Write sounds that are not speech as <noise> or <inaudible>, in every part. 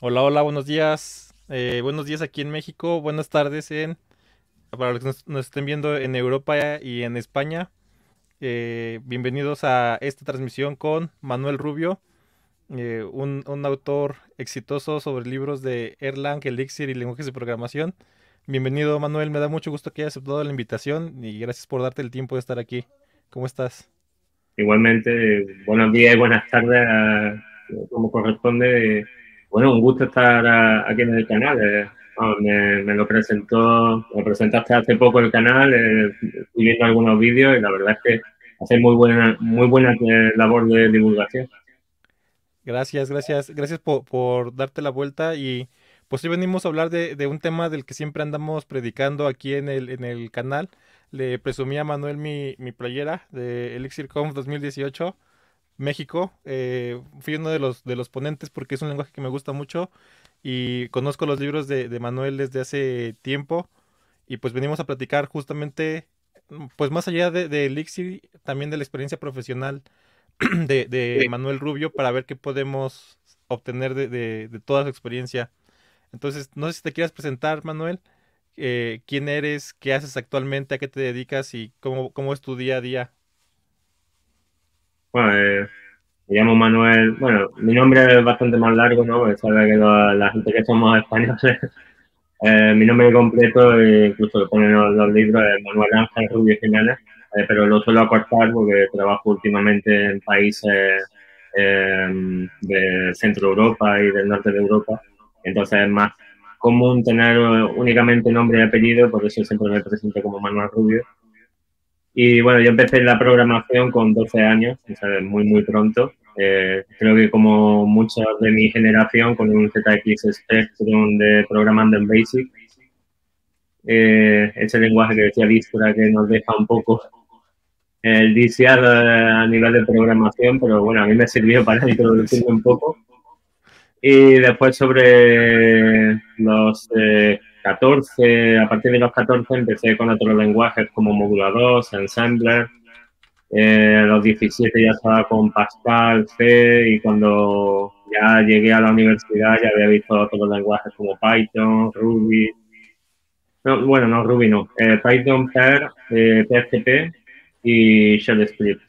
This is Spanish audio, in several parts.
Hola, hola, buenos días. Eh, buenos días aquí en México, buenas tardes en para los que nos, nos estén viendo en Europa y en España. Eh, bienvenidos a esta transmisión con Manuel Rubio, eh, un, autor exitoso sobre libros de Erlang, Elixir y lenguajes de programación. Bienvenido Manuel, me da mucho gusto que hayas aceptado la invitación y gracias por darte el tiempo de estar aquí. ¿Cómo estás? Igualmente, buenos días y buenas tardes, como corresponde. Bueno, un gusto estar aquí en el canal. Eh. Ah, me, lo presentó, me presentaste hace poco el canal, eh, viendo algunos vídeos y la verdad es que hace muy buena, muy buena eh, labor de divulgación. Gracias, gracias, gracias por, darte la vuelta y pues hoy venimos a hablar de, un tema del que siempre andamos predicando aquí en el, en el canal. Le presumí a Manuel mi, playera de ElixirConf 2018. México. Eh, fui uno de los, de los ponentes porque es un lenguaje que me gusta mucho y conozco los libros de, Manuel desde hace tiempo y pues venimos a platicar justamente, mm, pues más allá de, Elixir, también de la experiencia profesional <clears throat> de, Manuel Rubio para ver qué podemos obtener de, toda su experiencia. Entonces, no sé si te quieras presentar, Manuel, eh, quién eres, qué haces actualmente, a qué te dedicas y cómo, cómo es tu día a día. Bueno, pues, me llamo Manuel, bueno, mi nombre es bastante más largo, ¿no? Porque sabe que la gente que somos españoles, <laughs> eh, mi nombre completo, e incluso lo ponen los, libros, es Manuel Ángel Rubio Jiménez, eh, pero lo suelo acortar porque trabajo últimamente en países em, de Centro Europa y del norte de Europa, entonces es más común tener únicamente nombre y apellido, por eso siempre me presento como Manuel Rubio. Y bueno, yo empecé la programación con 12 años, ¿sabes? muy, muy pronto. Eh, creo que como muchos de mi generación, con un ZX Spectrum de programando en Basic, eh, ese lenguaje que decía Vistra que nos deja un poco el DCR eh, a nivel de programación, pero bueno, a mí me sirvió para <laughs> introducirme un poco. Y después sobre los... 14, a partir de los 14 empecé con otros lenguajes como modulador 2, Ensembler. Eh, a los 17 ya estaba con Pascal, C y cuando ya llegué a la universidad ya había visto otros lenguajes como Python, Ruby. bueno, no, Ruby no. Eh, Python, PHP eh, y Shell Script.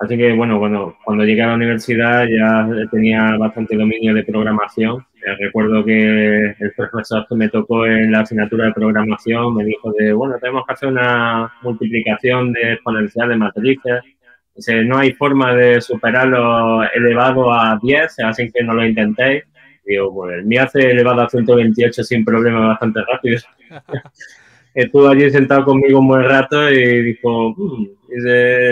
Así que bueno, bueno, cuando llegué a la universidad ya tenía bastante dominio de programación recuerdo que el profesor que me tocó en la asignatura de programación me dijo de, bueno, tenemos que hacer una multiplicación de exponencial de matrices. Dice, no hay forma de superarlo elevado a 10, así que no lo intentéis. Digo, bueno, pues el mío hace elevado a 128 sin problema bastante rápido. <laughs> Estuvo allí sentado conmigo un buen rato y dijo, hmm,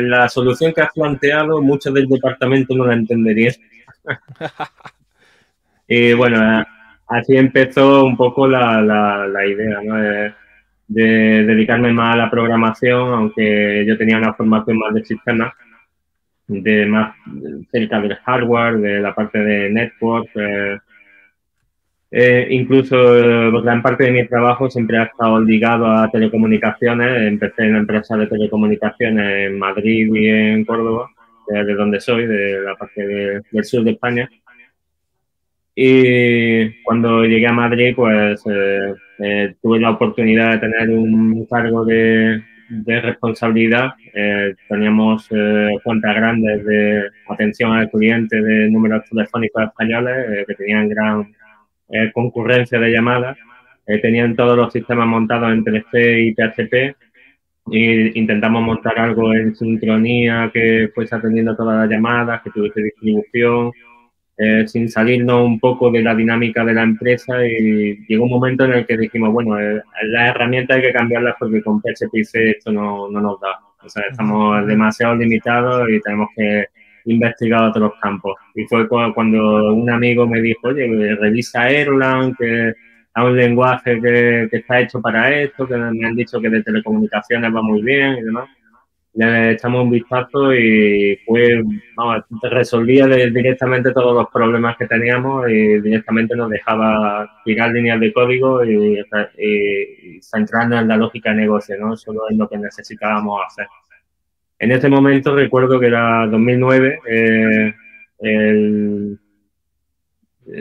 la solución que has planteado muchos del departamento no la entenderían. <laughs> Y bueno, así empezó un poco la, idea, ¿no? De, dedicarme más a la programación, aunque yo tenía una formación más de sistemas, de más cerca del hardware, de la parte de network. Eh, eh, incluso pues, gran parte de mi trabajo siempre ha estado ligado a telecomunicaciones. Empecé en la empresa de telecomunicaciones en Madrid y en Córdoba, de donde soy, de la parte del sur de España. Y cuando llegué a Madrid, pues eh, eh, tuve la oportunidad de tener un cargo de, responsabilidad. Eh, teníamos cuentas grandes de atención al cliente de números telefónicos españoles que tenían gran concurrencia de llamadas. tenían todos los sistemas montados en TLC y PHP. E intentamos montar algo en sincronía que fuese atendiendo todas las llamadas, que tuviese distribución, eh, sin salirnos un poco de la dinámica de la empresa y llegó un momento en el que dijimos, bueno, eh, las herramientas hay que cambiarlas porque con PHP esto no, nos da. O sea, estamos demasiado limitados y tenemos que investigar otros campos. Y fue cuando un amigo me dijo, oye, revisa Erlang, que hay un lenguaje que, está hecho para esto, que me han dicho que de telecomunicaciones va muy bien y demás le echamos un vistazo y fue, vamos, resolvía directamente todos los problemas que teníamos y directamente nos dejaba tirar líneas de código y, centrarnos en la lógica de negocio, ¿no? Solo en lo que necesitábamos hacer. En este momento recuerdo que era 2009, eh,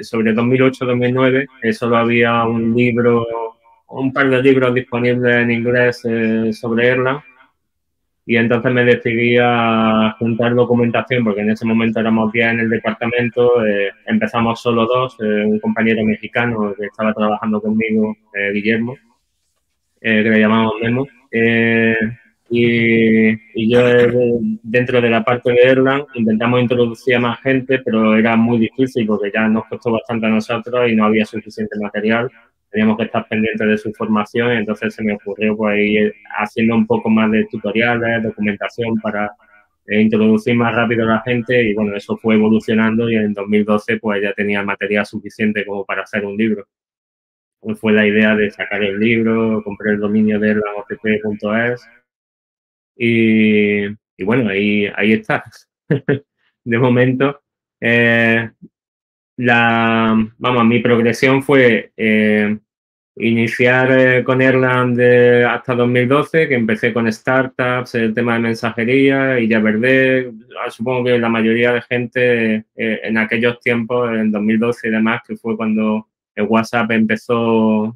sobre 2008-2009, eh, solo había un libro, un par de libros disponibles en inglés eh, sobre Erlang y entonces me decidí a juntar documentación porque en ese momento éramos bien en el departamento, eh, empezamos solo dos, eh, un compañero mexicano que estaba trabajando conmigo, eh, Guillermo, que le llamamos Memo, y, y, yo dentro de la parte de Erlang intentamos introducir a más gente, pero era muy difícil porque ya nos costó bastante a nosotros y no había suficiente material teníamos que estar pendientes de su formación, entonces se me ocurrió pues eh, haciendo un poco más de tutoriales, documentación para eh, introducir más rápido a la gente y bueno, eso fue evolucionando y en 2012 pues ya tenía material suficiente como para hacer un libro. Pues fue la idea de sacar el libro, compré el dominio de erlanotp.es y, y bueno, ahí, ahí está. <laughs> de momento, eh, la, vamos, mi progresión fue eh, iniciar eh, con Erlang eh, hasta 2012, que empecé con startups, el tema de mensajería y ya verde. Ah, supongo que la mayoría de gente en aquellos tiempos, en 2012 y demás, que fue cuando el WhatsApp empezó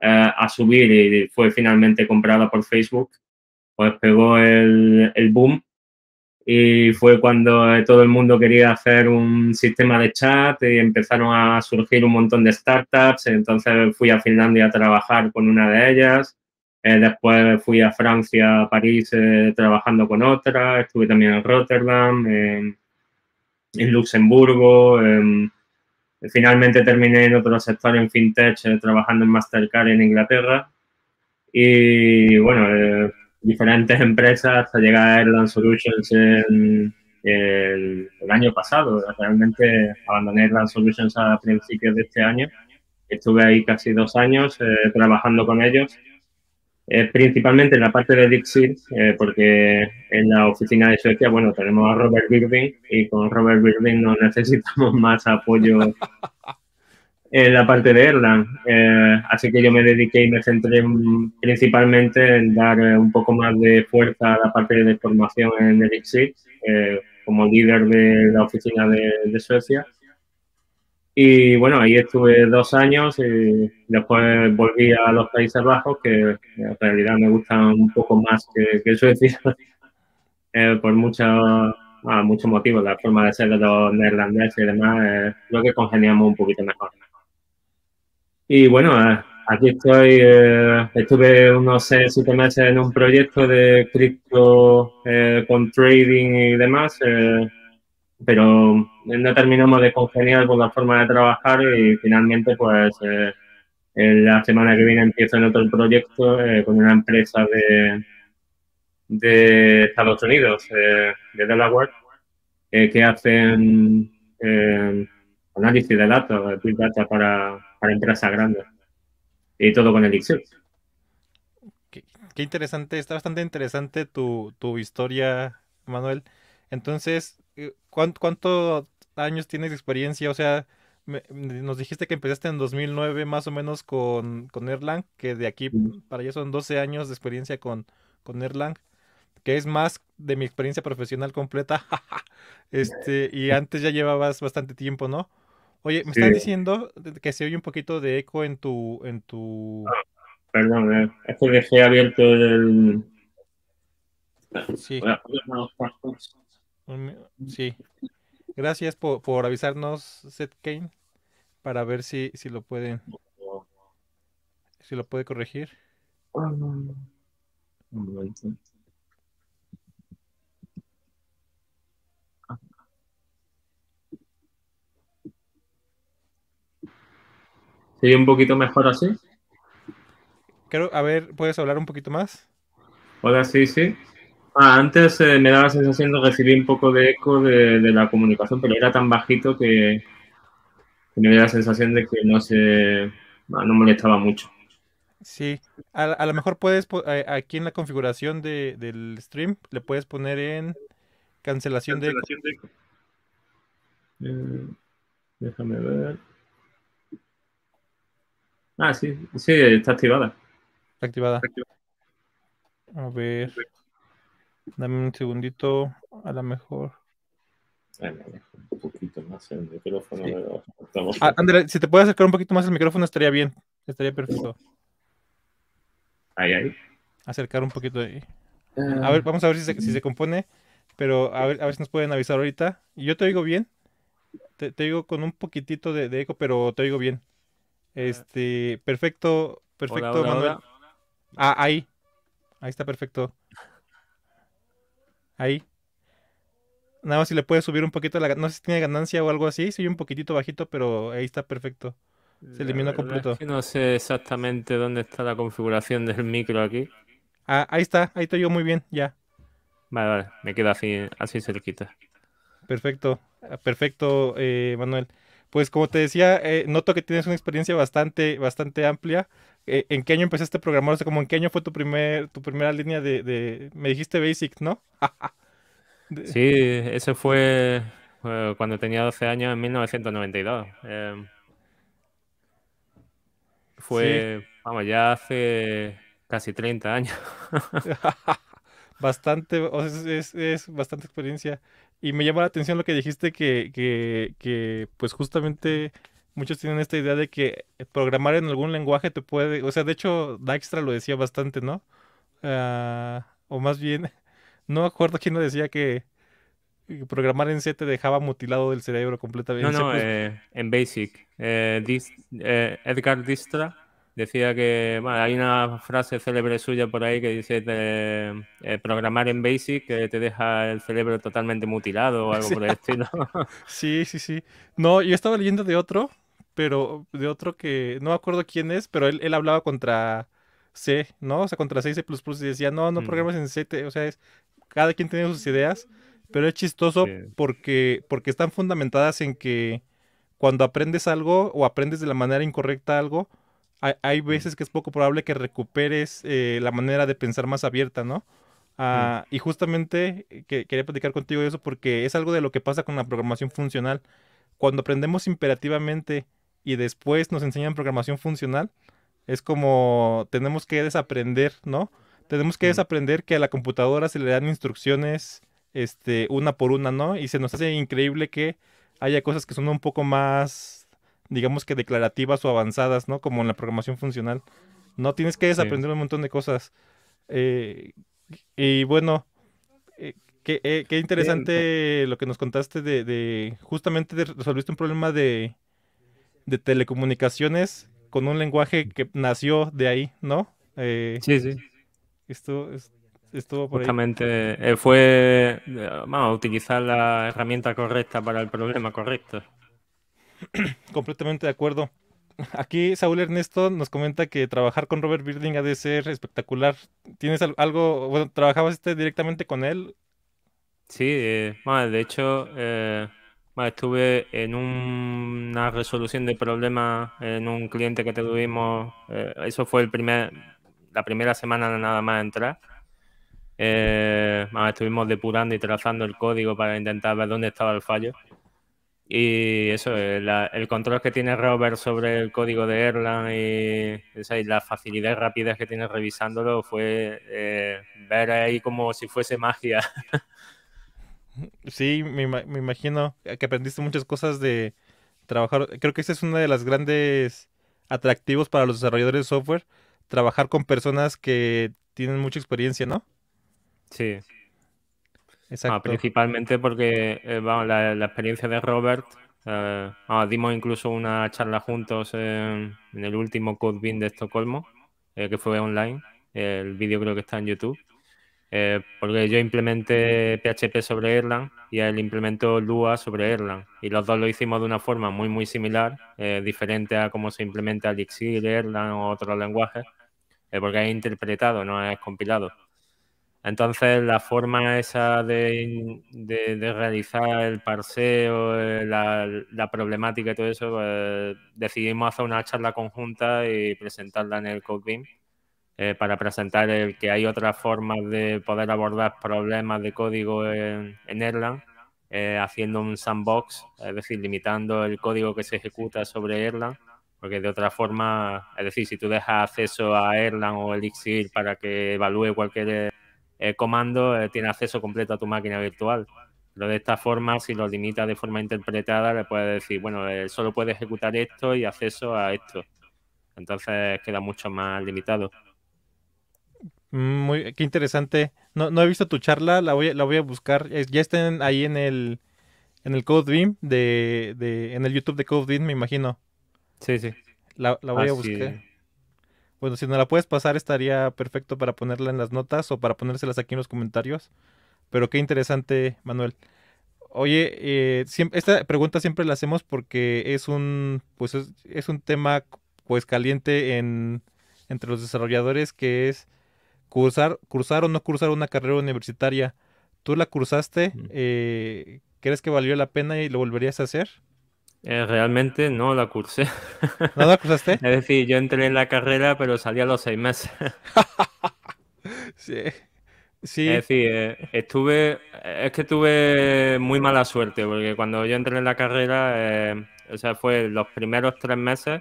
a subir y fue finalmente comprada por Facebook, pues pegó el boom y fue cuando eh, todo el mundo quería hacer un sistema de chat y empezaron a surgir un montón de startups. Entonces fui a Finlandia a trabajar con una de ellas. Eh, después fui a Francia, a París, eh, trabajando con otra. Estuve también en Rotterdam, en Luxemburgo. Em, finalmente terminé en otro sector, en FinTech, trabajando en Mastercard en Inglaterra. Y bueno, diferentes empresas hasta llegar a Airland Solutions el, año pasado. Realmente abandoné Airland Solutions a principios de este año. Estuve ahí casi dos años eh, trabajando con ellos, eh, principalmente en la parte de Dixit, eh, porque en la oficina de Suecia, bueno, tenemos a Robert Birding y con Robert Birding no <laughs> necesitamos más apoyo en la parte de Erlang. Eh, así que yo me dediqué y me centré principalmente en dar eh, un poco más de fuerza a la parte de formación en Elixir, eh, como líder de la oficina de, Suecia. Y bueno, ahí estuve dos años y después volví a los Países Bajos, que en realidad me gustan un poco más que, Suecia, <laughs> eh, por muchos ah, motivos, la forma de ser de los neerlandeses y demás, lo creo que congeniamos un poquito mejor. Y bueno, aquí estoy, eh, estuve unos seis, siete meses en un proyecto de cripto eh, con trading y demás, eh, pero no terminamos de congeniar con la forma de trabajar y finalmente pues la semana que viene empiezo en otro proyecto con una empresa de, de Estados Unidos, de Delaware, que hacen análisis de datos, big data para para a grandes. Y todo con el Qué, qué interesante, está bastante interesante tu, tu historia, Manuel. Entonces, eh, ¿cuántos cuánto años tienes de experiencia? O sea, nos dijiste que empezaste en 2009 más o menos con, con Erlang, que de aquí para allá son 12 años de experiencia con, con Erlang, que es más de mi experiencia profesional completa. <laughs> este, y antes ya llevabas bastante tiempo, ¿no? Oye, me están diciendo que se oye un poquito de eco en tu... En tu... perdón, eh, es que dejé abierto el... Sí. sí. Gracias por, por avisarnos, Seth Kane, para ver si, si lo pueden... Si lo puede corregir. ¿Se un poquito mejor así? a ver, ¿puedes hablar un poquito más? Hola, sí, sí. Ah, antes eh, me daba la sensación de recibir un poco de eco de, la comunicación, pero era tan bajito que, que, me daba la sensación de que no se ah, no molestaba mucho. Sí, a, lo mejor puedes, eh, aquí en la configuración del stream, le puedes poner en cancelación, de De eco. Eh, déjame ver. Ah, sí, sí, está activada. Está activada. A ver. Dame un segundito, a lo mejor. un poquito más el micrófono. Ah, si te puedes acercar un poquito más el micrófono estaría bien, estaría perfecto. Ahí, ahí. Acercar un poquito ahí. Ah. A ver, vamos a ver si se, si se compone, pero a ver, a ver, si nos pueden avisar ahorita. Y Yo te oigo bien, te, oigo con un poquitito de, de eco, pero te oigo bien. Este, perfecto, perfecto, Manuel. Ah, ahí. Ahí está perfecto. Ahí. Nada más si le puedes subir un poquito la No sé si tiene ganancia o algo así. Soy un poquitito bajito, pero ahí está perfecto. Se elimina completo. no sé exactamente dónde está la configuración del micro aquí. Ah, ahí está, ahí estoy yo muy bien, ya. Vale, vale, me queda así, así quita Perfecto, perfecto, eh, Manuel pues como te decía, eh, noto que tienes una experiencia bastante, bastante amplia. Eh, ¿En qué año empezaste a programar? O sea, como en qué año fue tu, primer, tu primera línea de, Me dijiste Basic, ¿no? <laughs> Sí, ese fue eh, cuando tenía 12 años, en 1992. fue, vamos, ya hace casi 30 años. <laughs> <laughs> bastante, o sea, es, bastante experiencia. Y me llama la atención lo que dijiste que, pues justamente muchos tienen esta idea de que eh, programar en algún lenguaje te puede, o sea, de hecho Dijkstra lo decía bastante, ¿no? Ah, o más bien, <laughs> no acuerdo quién lo decía que programar en C te dejaba mutilado del cerebro completamente. No, no, eh, en Basic. Eh, Edgar Dijkstra decía que hay una frase célebre suya por ahí que dice eh, programar en Basic que eh, te deja el cerebro totalmente mutilado o algo sí. por el estilo. <laughs> Sí, sí, sí. No, yo estaba leyendo de otro, pero de otro que no me acuerdo quién es, pero él, hablaba contra C, ¿no? O sea, contra C, C++ y decía, no, no mm. programas en C, o sea, es, cada quien tiene sus ideas, pero es chistoso porque, porque están fundamentadas en que cuando aprendes algo o aprendes de la manera incorrecta algo, hay, veces que es poco probable que recuperes eh, la manera de pensar más abierta, ¿no? Ah, mm. Y justamente eh, que, quería platicar contigo de eso porque es algo de lo que pasa con la programación funcional. Cuando aprendemos imperativamente y después nos enseñan programación funcional, es como tenemos que desaprender, ¿no? Tenemos que mm. desaprender que a la computadora se le dan instrucciones este, una por una, ¿no? Y se nos hace increíble que haya cosas que son un poco más digamos que declarativas o avanzadas, ¿no? Como en la programación funcional. No tienes que desaprender un montón de cosas. Eh, y bueno, eh, qué, eh, interesante lo que nos contaste de, justamente resolviste un problema de, telecomunicaciones con un lenguaje que nació de ahí, ¿no? sí, sí. Esto, Estuvo por Justamente fue utilizar la herramienta correcta para el problema correcto. <clears throat> Completamente de acuerdo. Aquí Saúl Ernesto nos comenta que trabajar con Robert Birding ha de ser espectacular. ¿Tienes algo? Bueno, ¿trabajabas este directamente con él? Sí, eh, de hecho, eh, estuve en una resolución de problema en un cliente que tuvimos. Eh, eso fue el primer, la primera semana nada más entrar. estuvimos depurando y trazando el código para intentar ver dónde estaba el fallo. Y eso, eh, el control que tiene Robert sobre el código de Erlang y, esa, la facilidad rápida que tiene revisándolo fue eh, ver ahí como si fuese magia. Sí, me, me, imagino que aprendiste muchas cosas de trabajar. Creo que esa es una de las grandes atractivos para los desarrolladores de software, trabajar con personas que tienen mucha experiencia, ¿no? Sí, Ah, principalmente porque eh, la, experiencia de Robert, eh, ah, dimos incluso una charla juntos en, el último CodeBin de Estocolmo, eh, que fue online. El vídeo creo que está en YouTube. porque yo implementé PHP sobre Erlang y él implementó Lua sobre Erlang. Y los dos lo hicimos de una forma muy, muy similar, diferente a cómo se implementa Elixir, Erlang o otros lenguajes, porque es interpretado, no es compilado. Entonces, la forma esa de, realizar el parseo, eh, la, problemática y todo eso, pues, decidimos hacer una charla conjunta y presentarla en el CodeBeam eh, para presentar el que hay otras formas de poder abordar problemas de código en, Erlang, eh, haciendo un sandbox, es decir, limitando el código que se ejecuta sobre Erlang porque de otra forma, es decir, si tú dejas acceso a Erlang o Elixir para que evalúe cualquier el comando eh, tiene acceso completo a tu máquina virtual. Pero de esta forma, si lo limita de forma interpretada, le puedes decir, bueno, eh, solo puede ejecutar esto y acceso a esto. Entonces queda mucho más limitado. Muy, qué interesante. No, he visto tu charla, la voy, a buscar. Ya estén ahí en el, en el Code de, en el YouTube de Code me imagino. Sí, sí. La, voy a buscar. Bueno, si no la puedes pasar estaría perfecto para ponerla en las notas o para ponérselas aquí en los comentarios. Pero qué interesante, Manuel. Oye, eh, esta pregunta siempre la hacemos porque es un, pues es, es un tema pues caliente en, entre los desarrolladores que es cursar, cursar o no cursar una carrera universitaria. ¿Tú la cursaste? Eh, ¿Crees que valió la pena y lo volverías a hacer? Eh, realmente no la cursé. <laughs> ¿No la cursaste? es decir, yo entré en la carrera, pero salí a los seis meses. <laughs> sí. Es decir, eh, estuve. Es que tuve muy mala suerte, porque cuando yo entré en la carrera, eh, o sea, fue los primeros tres meses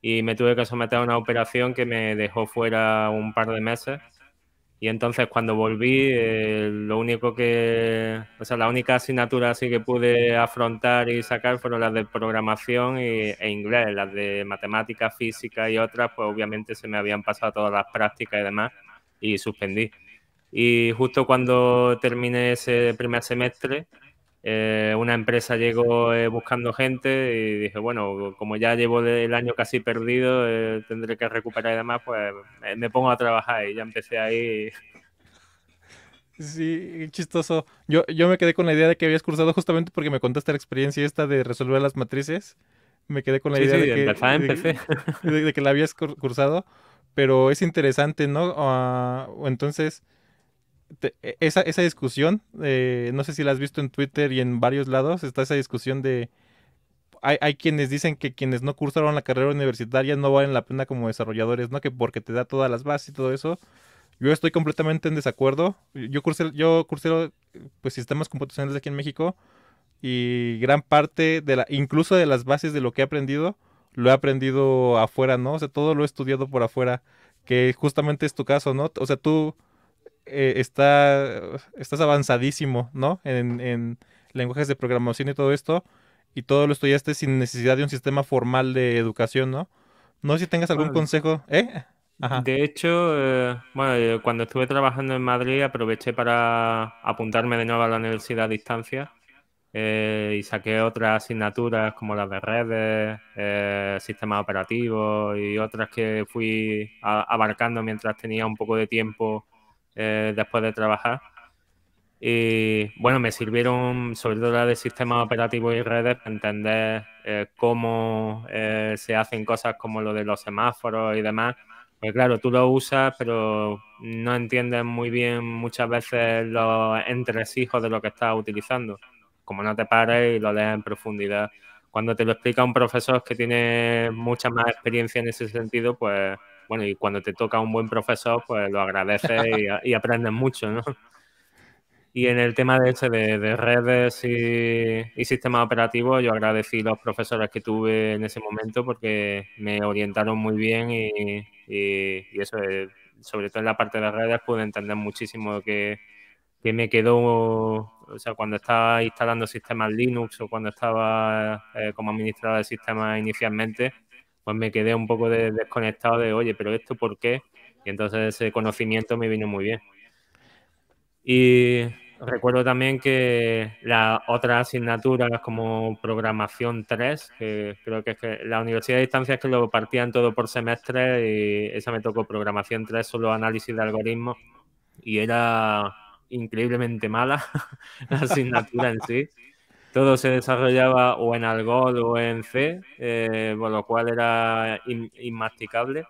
y me tuve que someter a una operación que me dejó fuera un par de meses y entonces cuando volví, eh, lo único que, o sea, la única asignatura así que pude afrontar y sacar fueron las de programación e inglés, las de matemáticas, física y otras, pues obviamente se me habían pasado todas las prácticas y demás y suspendí. Y justo cuando terminé ese primer semestre, eh, una empresa llegó eh, buscando gente y dije, bueno, como ya llevo el año casi perdido, eh, tendré que recuperar y demás, pues me pongo a trabajar y ya empecé ahí. Sí, chistoso. Yo, me quedé con la idea de que habías cursado justamente porque me contaste la experiencia esta de resolver las matrices. Me quedé con la idea <laughs> de, que, la habías cursado, pero es interesante, ¿no? Ah, entonces, e, esa, discusión, eh, no sé si la has visto en Twitter y en varios lados, está esa discusión de... Hay, quienes dicen que quienes no cursaron la carrera universitaria no valen la pena como desarrolladores, ¿no? Que porque te da todas las bases y todo eso. Yo estoy completamente en desacuerdo. Yo cursé, yo cursé pues, sistemas computacionales aquí en México y gran parte de la, incluso de las bases de lo que he aprendido, lo he aprendido afuera, ¿no? O sea, todo lo he estudiado por afuera, que justamente es tu caso, ¿no? O sea, tú eh, está, estás avanzadísimo, ¿no? En, lenguajes de programación y todo esto, y todo lo estudiaste sin necesidad de un sistema formal de educación, ¿no? No sé si tengas algún consejo, ¿eh? De hecho, eh, bueno, cuando estuve trabajando en Madrid aproveché para apuntarme de nuevo a la universidad a distancia eh, y saqué otras asignaturas como las de redes, sistemas operativos y otras que fui abarcando mientras tenía un poco de tiempo eh, después de trabajar. Y bueno, me sirvieron sobre todo la de sistemas operativos y redes para entender eh, cómo eh, se hacen cosas como lo de los semáforos y demás. Pues claro, tú lo usas, pero no entiendes muy bien muchas veces los entresijos de lo que estás utilizando. Como no te pares y lo lees en profundidad. Cuando te lo explica un profesor que tiene mucha más experiencia en ese sentido, pues bueno, y cuando te toca un buen profesor, pues lo agradeces y, aprendes mucho, ¿no? Y en el tema de, ese, de, redes y, sistemas operativos, yo agradecí a los profesores que tuve en ese momento porque me orientaron muy bien y, eso, sobre todo en la parte de las redes, pude entender muchísimo que, que me quedó, o sea, cuando estaba instalando sistemas Linux o cuando estaba eh, como administrador de sistemas inicialmente, pues me quedé un poco desconectado de, oye, pero esto por qué? Y entonces ese conocimiento me vino muy bien. Y recuerdo también que la otra asignatura es como programación 3, que creo que es que la universidad de distancia es que lo partían todo por semestre y esa me tocó programación 3, solo análisis de algoritmos y era increíblemente mala <laughs> la asignatura en sí todo se desarrollaba o en algo o en fe, eh, por lo cual era inmasticable.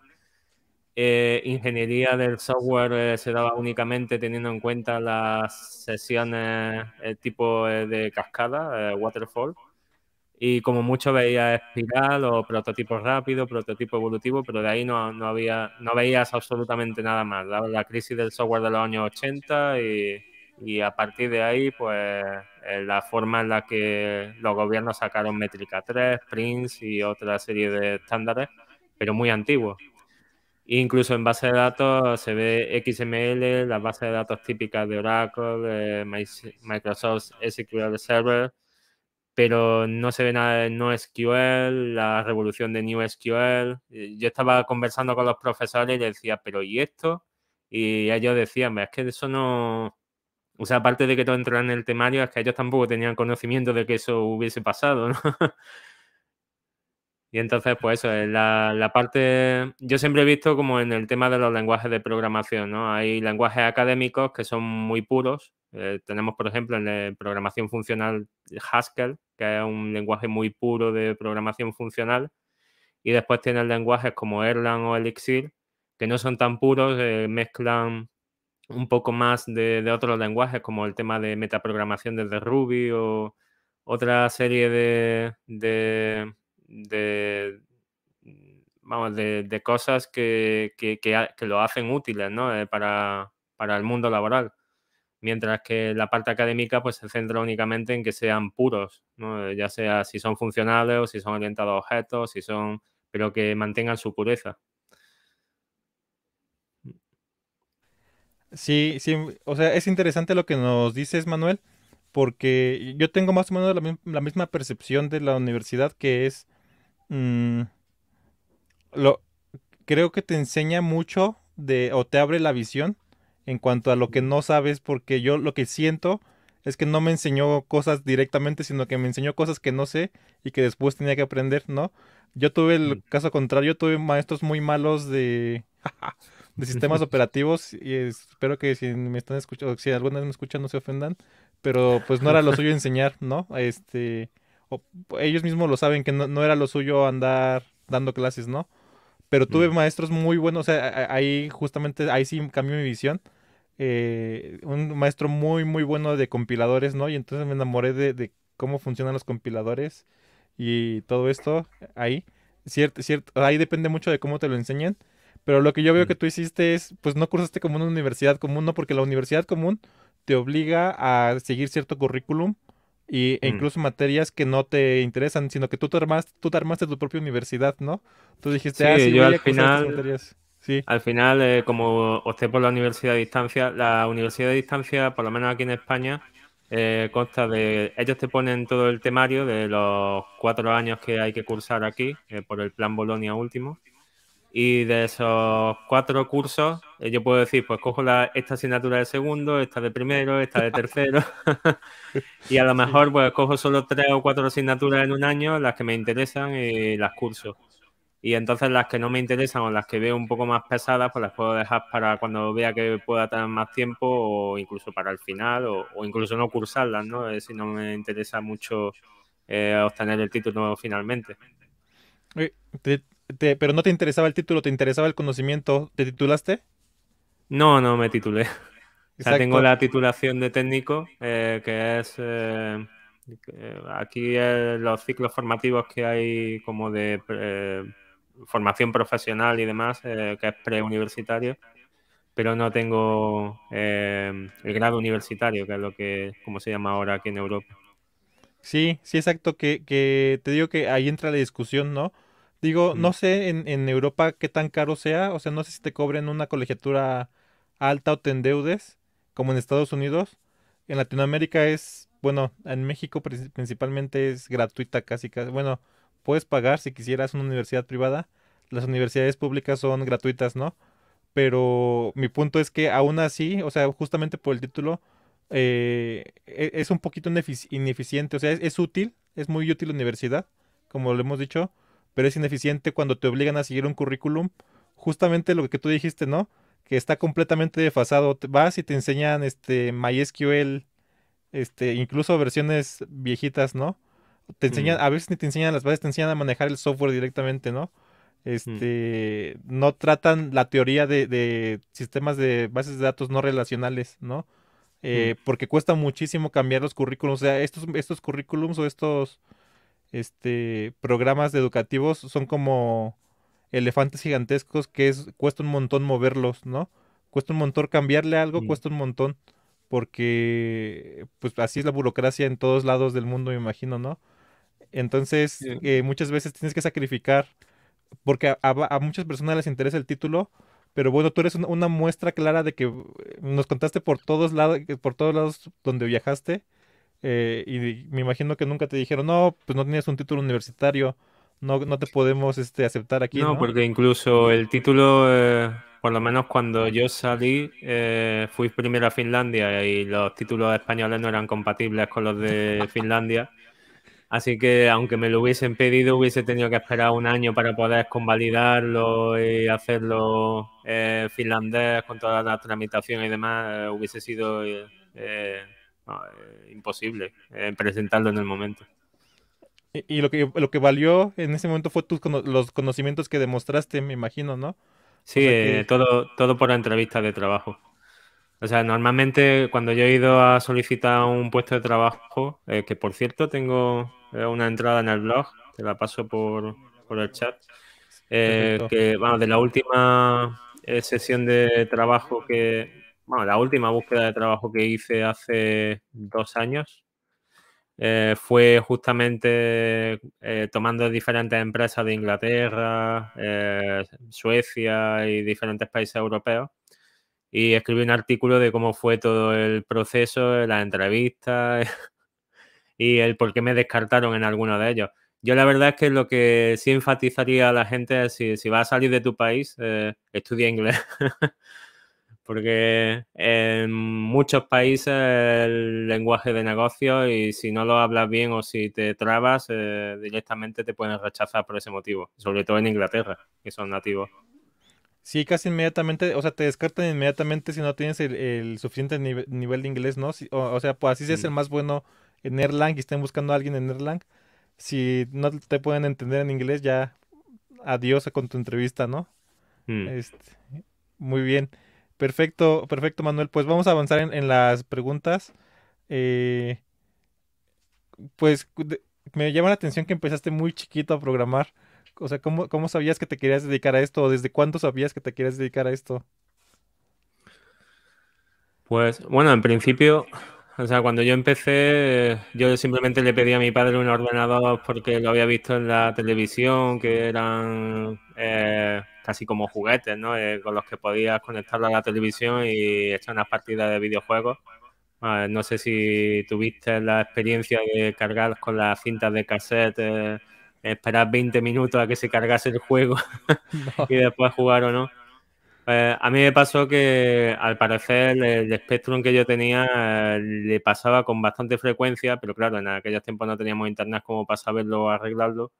Eh, ingeniería del software eh, se daba únicamente teniendo en cuenta las sesiones tipo de cascada, waterfall. Y como mucho veía espiral o prototipo rápido, prototipo evolutivo, pero de ahí no, había, no veías absolutamente nada más. la crisis del software de los años 80 y, y a partir de ahí, pues eh, la forma en la que los gobiernos sacaron métrica 3, Prince y otra serie de estándares, pero muy antiguos. Incluso en base de datos se ve XML, las bases de datos típicas de Oracle, de Microsoft SQL Server, pero no se ve nada de NoSQL, la revolución de NewSQL. Eh, yo estaba conversando con los profesores y les decía, pero ¿y esto? Y ellos decían, es que eso no, o sea, aparte de que todo entró en el temario, es que ellos tampoco tenían conocimiento de que eso hubiese pasado, ¿no? <laughs> y entonces, pues eso, eh, la, parte... Yo siempre he visto como en el tema de los lenguajes de programación, ¿no? Hay lenguajes académicos que son muy puros. Eh, tenemos, por ejemplo, en la programación funcional Haskell, que es un lenguaje muy puro de programación funcional. Y después tienen lenguajes como Erlang o Elixir, que no son tan puros, eh, mezclan un poco más de, otros lenguajes, como el tema de metaprogramación desde Ruby o otra serie de, cosas que, lo hacen útiles eh, para, el mundo laboral. Mientras que la parte académica pues, se centra únicamente en que sean puros, eh, ya sea si son funcionales o si son orientados a objetos, si son, pero que mantengan su pureza. Sí, sí, o sea, es interesante lo que nos dices, Manuel, porque yo tengo más o menos la, misma percepción de la universidad que es, mm, lo, creo que te enseña mucho de, o te abre la visión en cuanto a lo que no sabes, porque yo lo que siento es que no me enseñó cosas directamente, sino que me enseñó cosas que no sé y que después tenía que aprender, ¿no? Yo tuve el mm. caso contrario, tuve maestros muy malos de... <laughs> de sistemas operativos y espero que si me están escuchando, si alguna vez me escuchan no se ofendan, pero pues no era lo suyo enseñar, ¿no? Este, ellos mismos lo saben que no, era lo suyo andar dando clases, ¿no? Pero tuve mm. maestros muy buenos, o sea, ahí justamente, ahí sí cambió mi visión. Eh, un maestro muy, muy bueno de compiladores, ¿no? Y entonces me enamoré de, cómo funcionan los compiladores y todo esto ahí. Cierto, cierto, ahí depende mucho de cómo te lo enseñen pero lo que yo veo que tú hiciste es, pues no cursaste como una universidad común, no, porque la universidad común te obliga a seguir cierto currículum y, e mm. incluso materias que no te interesan, sino que tú te armaste, tú armaste tu propia universidad, ¿no? Tú dijiste, ah, sí, sí, yo al final, sí. Al final, eh, como opté por la universidad de distancia, la universidad de distancia, por lo menos aquí en España, eh, consta de, ellos te ponen todo el temario de los cuatro años que hay que cursar aquí, eh, por el plan Bolonia último. Y de esos cuatro cursos, eh, yo puedo decir, pues cojo la, esta asignatura de segundo, esta de primero, esta de tercero. <laughs> y a lo mejor, pues cojo solo tres o cuatro asignaturas en un año, las que me interesan y eh, las curso. Y entonces las que no me interesan o las que veo un poco más pesadas, pues las puedo dejar para cuando vea que pueda tener más tiempo o incluso para el final o, incluso no cursarlas, ¿no? si no me interesa mucho eh, obtener el título finalmente pero no te interesaba el título, te interesaba el conocimiento, ¿te titulaste? No, no me titulé. <laughs> O sea, tengo la titulación de técnico, eh, que es eh, eh, aquí los ciclos formativos que hay como de formación profesional y demás, que es preuniversitario, pero no tengo el grado universitario, que es lo que, como se llama ahora aquí en Europa. Sí, sí, exacto, que te digo que ahí entra la discusión, ¿no? Digo, no sé en, en, Europa qué tan caro sea, o sea, no sé si te cobren una colegiatura alta o te endeudes, como en Estados Unidos. En Latinoamérica es, bueno, en México principalmente es gratuita casi, casi. Bueno, puedes pagar si quisieras una universidad privada. Las universidades públicas son gratuitas, ¿no? Pero mi punto es que aún así, o sea, justamente por el título, eh, e-, es un poquito ineficiente. O sea, es, es útil, es muy útil la universidad, como lo hemos dicho pero es ineficiente cuando te obligan a seguir un currículum. Justamente lo que tú dijiste, ¿no? Que está completamente desfasado. Vas y te enseñan este MySQL, este, incluso versiones viejitas, ¿no? Te enseñan, mm. a veces ni te enseñan las bases, te enseñan a manejar el software directamente, ¿no? Mm. Este, no tratan la teoría de, sistemas de bases de datos no relacionales, ¿no? Eh, mm. Porque cuesta muchísimo cambiar los currículums. O sea, estos, estos currículums o estos este, programas educativos son como elefantes gigantescos que es, cuesta un montón moverlos, ¿no? Cuesta un montón cambiarle algo, cuesta un montón, porque pues así es la burocracia en todos lados del mundo, me imagino, ¿no? Entonces, eh, muchas veces tienes que sacrificar, porque a, muchas personas les interesa el título, pero bueno, tú eres una, una muestra clara de que eh, nos contaste por todos lados, por todos lados donde viajaste, eh, y me imagino que nunca te dijeron, no, pues no tenías un título universitario, no, no te podemos este, aceptar aquí. No, porque incluso el título, eh, por lo menos cuando yo salí, eh, fui primero a Finlandia y los títulos españoles no eran compatibles con los de <laughs> Finlandia. Así que aunque me lo hubiesen pedido, hubiese tenido que esperar un año para poder convalidarlo y hacerlo eh, finlandés con toda la tramitación y demás. hubiese sido eh, imposible eh, presentarlo en el momento. Y, lo, que, lo que valió en ese momento fue tus, los conocimientos que demostraste, me imagino, ¿no? Sí, eh, todo, todo por la entrevista de trabajo. O sea, normalmente cuando yo he ido a solicitar un puesto de trabajo, que por cierto tengo una entrada en el blog, te la paso por, el chat, que, de la última sesión de trabajo que, bueno, la última búsqueda de trabajo que hice hace dos años eh, fue justamente eh, tomando diferentes empresas de Inglaterra, eh, Suecia y diferentes países europeos y escribí un artículo de cómo fue todo el proceso, las entrevistas <laughs> y el por qué me descartaron en alguno de ellos. Yo la verdad es que lo que sí enfatizaría a la gente si, si vas a salir de tu país, estudia inglés. <laughs> porque en muchos países el lenguaje de negocio y si no lo hablas bien o si te trabas, eh, directamente te pueden rechazar por ese motivo, sobre todo en Inglaterra, que son nativos. Sí, casi inmediatamente, o sea, te descartan inmediatamente si no tienes el, suficiente nivel de inglés, ¿no? o, sea, pues así si es mm. el más bueno en Erlang y estén buscando a alguien en Erlang, si no te pueden entender en inglés, ya adiós con tu entrevista, ¿no? Mm. Este, muy bien. Perfecto, perfecto, Manuel. Pues vamos a avanzar en, las preguntas. Eh, pues me llama la atención que empezaste muy chiquito a programar. O sea, ¿cómo, ¿cómo sabías que te querías dedicar a esto? desde cuándo sabías que te querías dedicar a esto? Pues bueno, en principio, o sea, cuando yo empecé, yo simplemente le pedí a mi padre un ordenador porque lo había visto en la televisión, que eran eh, casi como juguetes, ¿no? Eh, con los que podías conectarlo a la televisión y echar unas partidas de videojuegos. Eh, no sé si tuviste la experiencia de cargar con las cintas de cassette, esperar 20 minutos a que se cargase el juego <laughs> y después jugar o no. a mí me pasó que al parecer el, Spectrum que yo tenía le pasaba con bastante frecuencia, pero claro, en aquellos tiempos no teníamos internet como para saberlo arreglarlo,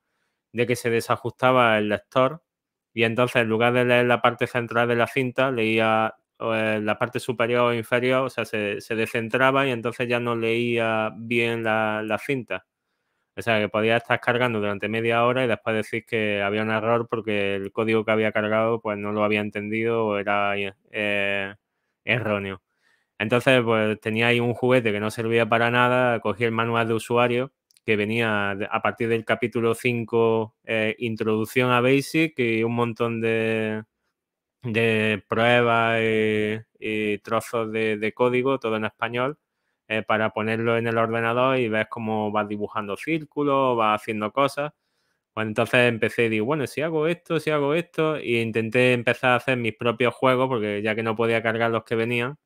de que se desajustaba el lector y entonces, en lugar de leer la parte central de la cinta, leía eh, la parte superior o inferior, o sea, se, descentraba y entonces ya no leía bien la, cinta. O sea, que podía estar cargando durante media hora y después decir que había un error porque el código que había cargado pues no lo había entendido o era eh, eh, erróneo. Entonces, pues tenía ahí un juguete que no servía para nada, cogí el manual de usuario que venía a partir del capítulo 5, eh, introducción a Basic y un montón de, pruebas y, trozos de, código, todo en español, eh, para ponerlo en el ordenador y ves cómo vas dibujando círculos, vas haciendo cosas. Bueno, pues entonces empecé y digo, bueno, si hago esto, si hago esto, e intenté empezar a hacer mis propios juegos, porque ya que no podía cargar los que venían,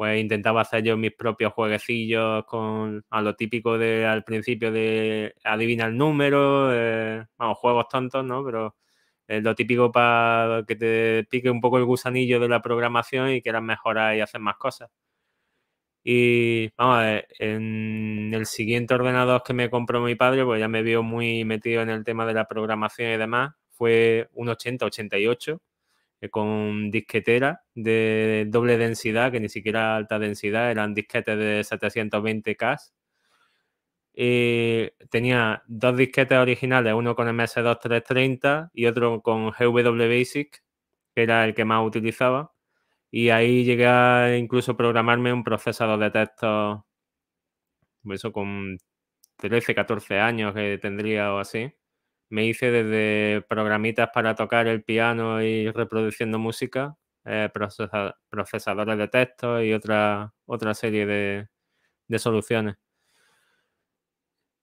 pues intentaba hacer yo mis propios jueguecillos con a lo típico de al principio de adivina el número, eh, vamos, juegos tontos, ¿no? Pero lo típico para que te pique un poco el gusanillo de la programación y quieras mejorar y hacer más cosas. Y vamos a ver, en el siguiente ordenador que me compró mi padre, pues ya me vio muy metido en el tema de la programación y demás, fue un 80-88 con disquetera de doble densidad, que ni siquiera alta densidad, eran disquetes de 720K. Eh, tenía dos disquetes originales, uno con MS2330 y otro con GW Basic, que era el que más utilizaba. Y ahí llegué a incluso programarme un procesador de texto, pues eso con 13, 14 años que tendría o así me hice desde programitas para tocar el piano y reproduciendo música, eh, procesadores de texto y otra, otra serie de, soluciones.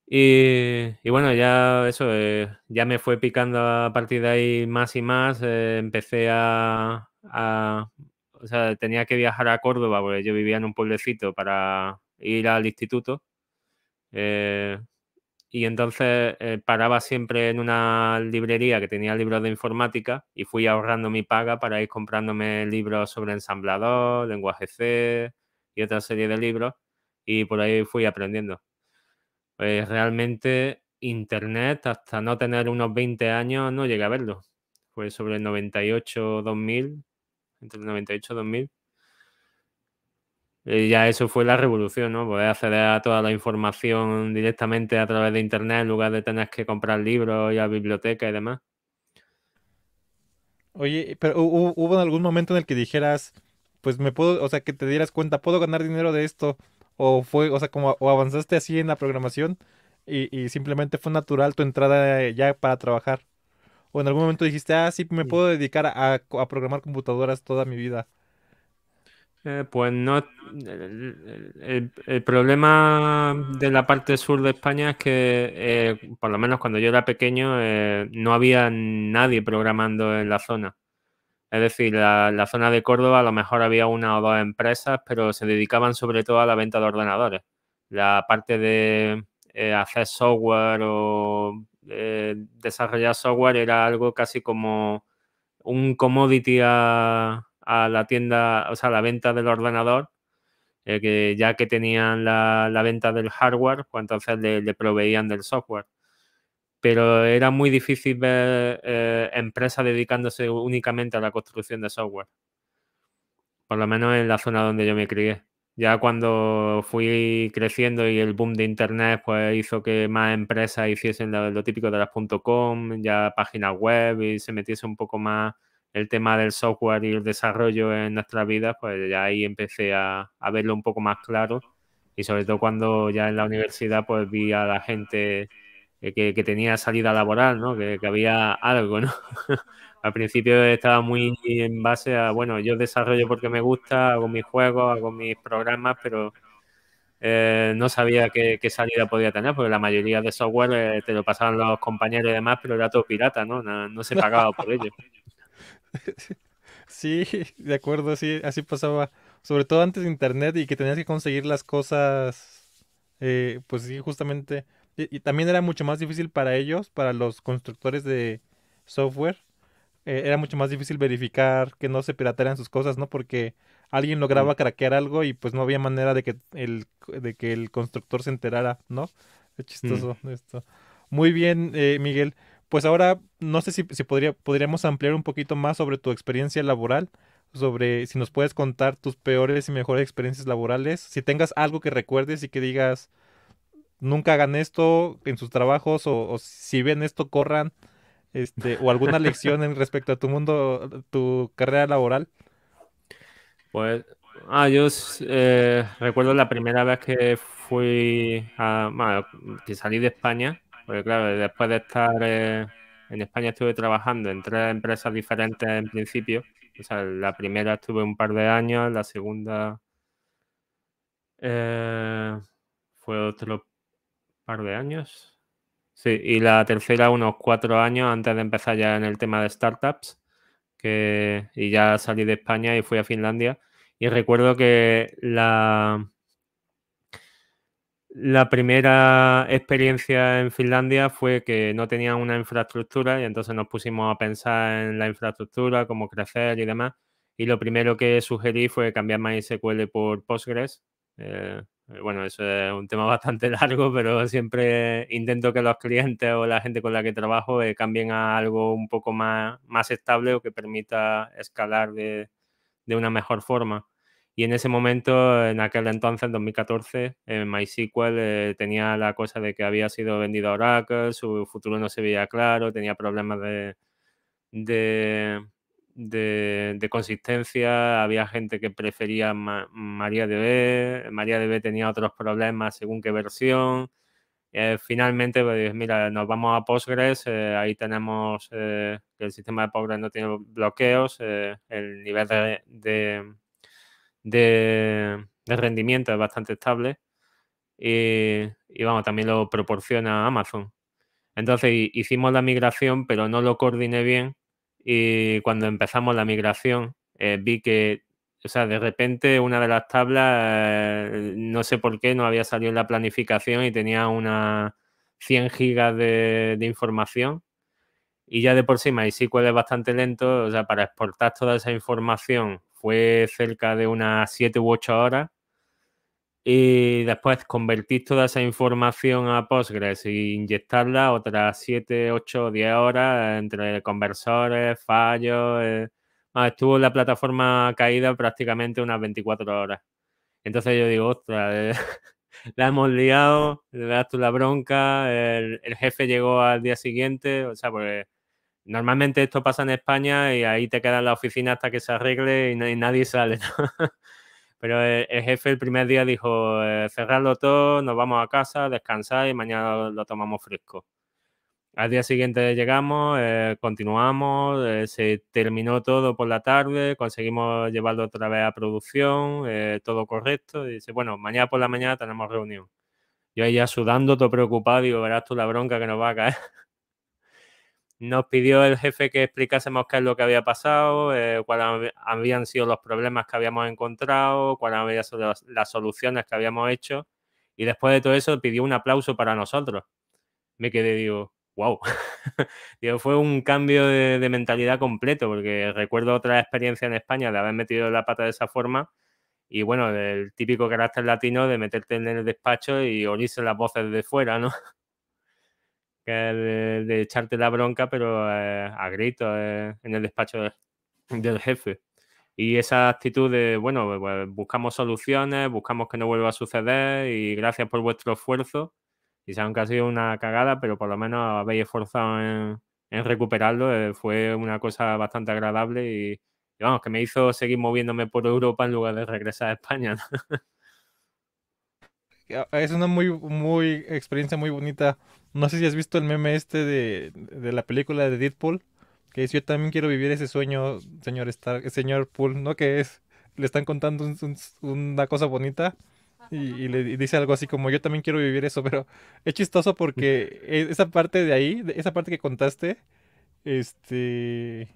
Y, bueno, ya eso, eh, ya me fue picando a partir de ahí más y más. Eh, empecé a, O sea, tenía que viajar a Córdoba, porque yo vivía en un pueblecito para ir al instituto y entonces eh, paraba siempre en una librería que tenía libros de informática y fui ahorrando mi paga para ir comprándome libros sobre ensamblador, lenguaje C y otra serie de libros y por ahí fui aprendiendo. Pues realmente Internet hasta no tener unos 20 años no llegué a verlo. Fue sobre el 98-2000, entre el 98 2000 eh, ya eso fue la revolución, ¿no? Poder acceder a toda la información directamente a través de Internet en lugar de tener que comprar libros y a biblioteca y demás. Oye, pero hubo algún momento en el que dijeras, pues me puedo, o sea, que te dieras cuenta, puedo ganar dinero de esto, o fue, o sea, como avanzaste así en la programación y, y simplemente fue natural tu entrada eh, ya para trabajar. O en algún momento dijiste, ah, sí, me puedo dedicar a programar computadoras toda mi vida. Eh, pues no. El, problema de la parte sur de España es que, eh, por lo menos cuando yo era pequeño, eh, no había nadie programando en la zona. Es decir, la, la, zona de Córdoba a lo mejor había una o dos empresas, pero se dedicaban sobre todo a la venta de ordenadores. La parte de hacer software o desarrollar software era algo casi como un commodity a, a la tienda, o sea, la venta del ordenador, eh, que ya que tenían la, venta del hardware, pues entonces le, proveían del software. Pero era muy difícil ver eh, empresas dedicándose únicamente a la construcción de software. Por lo menos en la zona donde yo me crié. Ya cuando fui creciendo y el boom de internet pues hizo que más empresas hiciesen lo, lo típico de las .com, ya páginas web y se metiese un poco más el tema del software y el desarrollo en nuestras vidas, pues ya ahí empecé a, verlo un poco más claro. Y sobre todo cuando ya en la universidad, pues vi a la gente eh, que, tenía salida laboral, ¿no? Que, había algo, ¿no? <laughs> Al principio estaba muy en base a, bueno, yo desarrollo porque me gusta, hago mis juegos, hago mis programas, pero eh, no sabía qué, salida podía tener, porque la mayoría de software eh, te lo pasaban los compañeros y demás, pero era todo pirata, No, no se pagaba por ello. <laughs> Sí, de acuerdo, sí, así pasaba. Sobre todo antes de internet y que tenías que conseguir las cosas, eh, pues sí, justamente. Y, también era mucho más difícil para ellos, para los constructores de software. Eh, era mucho más difícil verificar que no se piratearan sus cosas, ¿no? Porque alguien lograba mm. craquear algo y pues no había manera de que el, que el constructor se enterara, ¿no? Es mm. chistoso esto. Muy bien, eh, Miguel. Pues ahora no sé si, podríamos ampliar un poquito más sobre tu experiencia laboral, sobre si nos puedes contar tus peores y mejores experiencias laborales, si tengas algo que recuerdes y que digas, nunca hagan esto en sus trabajos o, si ven esto, corran, este, o alguna lección en respecto a tu mundo, tu carrera laboral. Pues, ah, yo eh, recuerdo la primera vez que fui a, que salí de España porque claro, después de estar eh, en España estuve trabajando en tres empresas diferentes en principio. O sea, la primera estuve un par de años, la segunda eh, fue otro par de años. Sí, y la tercera unos cuatro años antes de empezar ya en el tema de startups. Que, y ya salí de España y fui a Finlandia. Y recuerdo que la, la primera experiencia en Finlandia fue que no tenían una infraestructura y entonces nos pusimos a pensar en la infraestructura, cómo crecer y demás. Y lo primero que sugerí fue cambiar MySQL por Postgres. Eh, eh, bueno, eso es un tema <laughs> bastante largo, pero siempre intento que los clientes o la gente con la que trabajo eh, cambien a algo un poco más, estable o que permita escalar de una mejor forma. Y en ese momento, en aquel entonces, en 2014, eh, MySQL eh, tenía la cosa de que había sido vendido a Oracle, su futuro no se veía claro, tenía problemas de, de, de, consistencia, había gente que prefería MariaDB, MariaDB tenía otros problemas según qué versión. Eh, finalmente, pues, mira, nos vamos a Postgres, ahí tenemos que el sistema de Postgres no tiene bloqueos, el nivel de de, rendimiento es bastante estable y, vamos, también lo proporciona Amazon. Entonces hicimos la migración, pero no lo coordiné bien y cuando empezamos la migración eh, vi que, o sea, de repente una de las tablas, eh, no sé por qué, no había salido en la planificación y tenía unas 100 gigas de, información y ya de por sí MySQL es bastante lento, o sea, para exportar toda esa información fue cerca de unas 7 u 8 horas. Y después convertir toda esa información a Postgres e inyectarla otras 7, 8, 10 horas entre conversores, fallos. Eh, ah, estuvo la plataforma caída prácticamente unas 24 horas. Entonces yo digo, ostras, eh, <laughs> la hemos liado, le das tú la bronca, el, el, jefe llegó al día siguiente, o sea, porque Normalmente esto pasa en España y ahí te quedas en la oficina hasta que se arregle y, nadie sale. <laughs> Pero el, jefe el primer día dijo, eh, cerrarlo todo, nos vamos a casa, descansar y mañana lo, tomamos fresco. Al día siguiente llegamos, eh, continuamos, eh, se terminó todo por la tarde, conseguimos llevarlo otra vez a producción, todo correcto. Y dice, bueno, mañana por la mañana tenemos reunión. Yo ahí ya sudando, todo preocupado, digo, verás tú la bronca que nos va a caer. <laughs> Nos pidió el jefe que explicásemos qué es lo que había pasado, eh, cuáles habían sido los problemas que habíamos encontrado, cuáles habían sido las, soluciones que habíamos hecho. Y después de todo eso pidió un aplauso para nosotros. Me quedé, digo, wow. <laughs> Digo, fue un cambio de, de, mentalidad completo, porque recuerdo otra experiencia en España de haber metido la pata de esa forma. Y bueno, el típico carácter latino de meterte en el despacho y oírse las voces de fuera, ¿no? que de, de echarte la bronca, pero eh, a gritos eh, en el despacho <laughs> del jefe. Y esa actitud de, bueno, pues, pues, buscamos soluciones, buscamos que no vuelva a suceder y gracias por vuestro esfuerzo. Y aunque ha sido una cagada, pero por lo menos habéis esforzado en, recuperarlo. Eh, fue una cosa bastante agradable y, vamos, que me hizo seguir moviéndome por Europa en lugar de regresar a España. <laughs> Ah, es una muy, muy experiencia muy bonita no sé si has visto el meme este de, de la película de Deadpool, que dice, yo también quiero vivir ese sueño, señor Star... señor Pool, ¿no? Que es, le están contando una cosa bonita y, le dice algo así como, yo también quiero vivir eso, pero es chistoso porque e, esa parte de ahí, esa parte que contaste, este,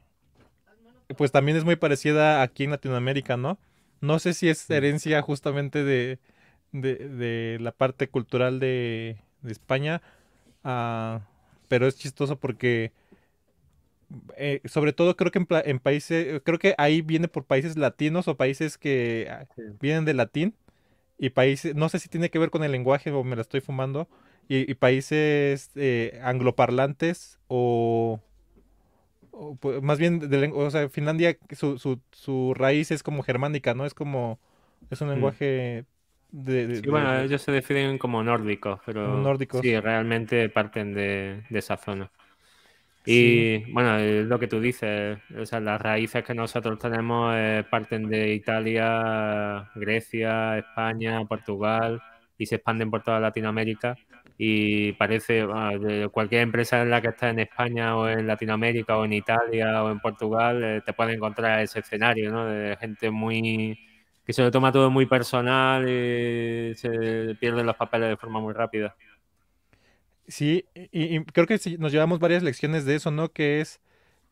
pues también es muy parecida aquí en Latinoamérica, ¿no? No sé si es herencia justamente de, de, de la parte cultural de, de España, Ah, pero es chistoso porque eh, sobre todo creo que en, países, creo que ahí viene por países latinos o países que ah, vienen de latín y países, no sé si tiene que ver con el lenguaje o me la estoy fumando, y, países eh, angloparlantes o, pues, más bien, de, o sea, Finlandia, su, su, su, raíz es como germánica, ¿no? Es como, es un mm. lenguaje bueno, ellos se definen como nórdicos, pero sí, realmente parten de, esa zona. Y bueno, eh, lo que tú dices, o sea, las raíces que nosotros tenemos eh, parten de Italia, Grecia, España, Portugal y se expanden por toda Latinoamérica. Y parece, ah, cualquier empresa en la que estés en España o en Latinoamérica o en Italia o en Portugal, eh, te puede encontrar ese escenario, ¿no? De gente muy se lo toma todo muy personal y se pierden los papeles de forma muy rápida. Sí, y, creo que nos llevamos varias lecciones de eso, ¿no? Que es,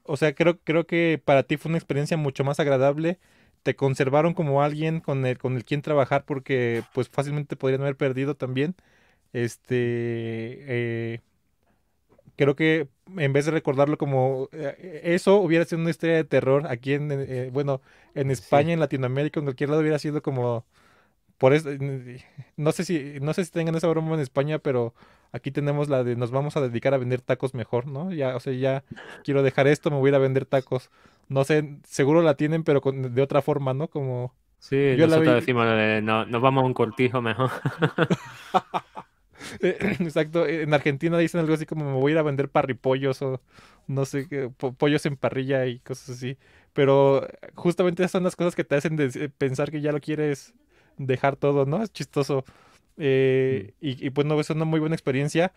o sea, creo, creo que para ti fue una experiencia mucho más agradable. Te conservaron como alguien con el, con el quien trabajar porque pues fácilmente podrían haber perdido también. Este, eh, creo que en vez de recordarlo como eh, eh, eso hubiera sido una historia de terror aquí en, eh, bueno, en España, en Latinoamérica, en cualquier lado hubiera sido como por eso no sé si no sé si tengan esa broma en España, pero aquí tenemos la de nos vamos a dedicar a vender tacos mejor, ¿no? Ya, o sea, ya quiero dejar esto, me voy a ir a vender tacos. No sé, seguro la tienen, pero de otra forma, ¿no? Como Sí, nosotros decimos, nos vamos a un cortijo mejor. <laughs> <laughs> exacto. En Argentina dicen algo así como me voy a ir a vender parripollos o no sé, pollos en parrilla y cosas así. Pero justamente esas son las cosas que te hacen pensar que ya lo quieres dejar todo, ¿no? Es chistoso. Eh, y, pues no, es una muy buena experiencia.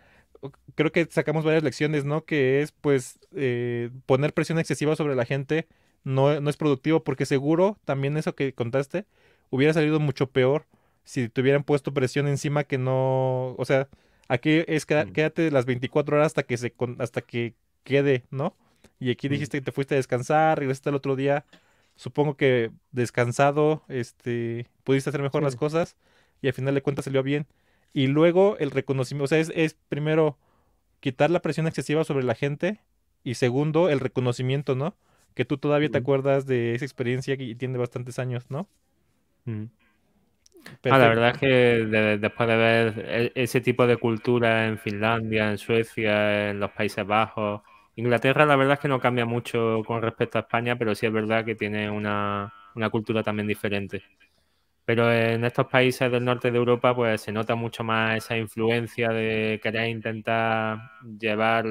Creo que sacamos varias lecciones, ¿no? Que es pues eh, poner presión excesiva sobre la gente no, no es productivo porque seguro también eso que contaste hubiera salido mucho peor si te hubieran puesto presión encima que no, o sea, aquí es mm. quédate las 24 horas hasta que se hasta que quede, ¿no? Y aquí mm. dijiste que te fuiste a descansar, regresaste el otro día, supongo que descansado, este, pudiste hacer mejor las cosas y al final de cuentas salió bien. Y luego el reconocimiento, o sea, es, es primero quitar la presión excesiva sobre la gente y segundo el reconocimiento, ¿no? Que tú todavía te acuerdas de esa experiencia que tiene bastantes años, ¿no? Mm. Ah, la verdad es que después de ver e, ese tipo de cultura en Finlandia, en Suecia, en los Países Bajos, Inglaterra la verdad es que no cambia mucho con respecto a España, pero sí es verdad que tiene una, cultura también diferente. Pero en estos países del norte de Europa pues se nota mucho más esa influencia de querer intentar llevar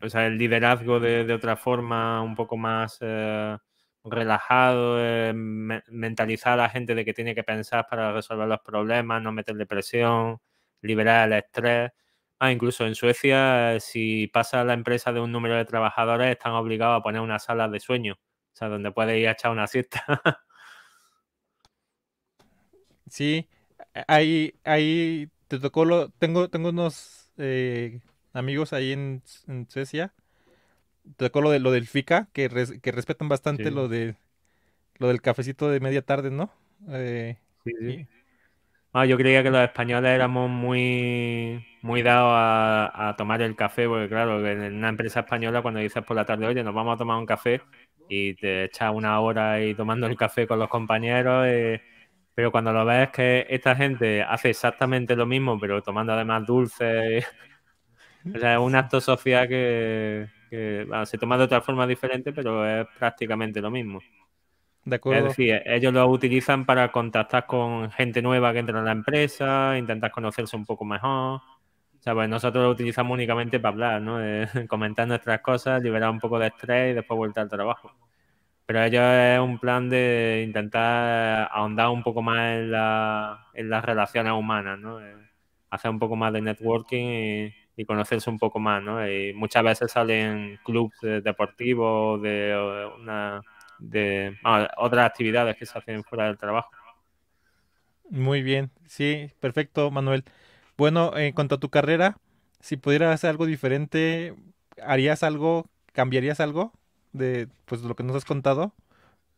o sea, el liderazgo de, otra forma un poco más... Eh, relajado, eh, mentalizar a la gente de que tiene que pensar para resolver los problemas, no meterle presión, liberar el estrés. Ah, incluso en Suecia, eh, si pasa la empresa de un número de trabajadores, están obligados a poner una sala de sueño, o sea, donde puede ir a echar una siesta. <laughs> sí, eh, ahí, te tocó Tengo, tengo unos amigos ahí en Suecia ¿Te acuerdas lo, de, lo del FICA? Que, que respetan bastante lo de lo del cafecito de media tarde, ¿no? Eh, sí, sí. Ah, yo creía que los españoles éramos muy, muy dados a, tomar el café, porque claro, en una empresa española cuando dices por la tarde, oye, nos vamos a tomar un café y te echas una hora ahí tomando el café con los compañeros, eh, pero cuando lo ves que esta gente hace exactamente lo mismo, pero tomando además dulces, <laughs> o sea, es un acto social que, que, se toma de otra forma diferente, pero es prácticamente lo mismo. Es decir, ellos lo utilizan para contactar con gente nueva que entra en la empresa, intentar conocerse un poco mejor. O pues nosotros lo utilizamos únicamente para hablar, ¿no? Eh, <laughs> comentar nuestras cosas, liberar un poco de estrés y después volver al trabajo. Pero ellos es un plan de intentar ahondar un poco más en, la, en las relaciones humanas, ¿no? Eh, hacer un poco más de networking y y conocerse un poco más, ¿no? Y muchas veces salen clubs deportivos de eh, una de ah, otras actividades que se hacen fuera del trabajo. Muy bien, sí, perfecto, Manuel. Bueno, en cuanto a tu carrera, si pudieras hacer algo diferente, ¿harías algo, cambiarías algo de pues lo que nos has contado?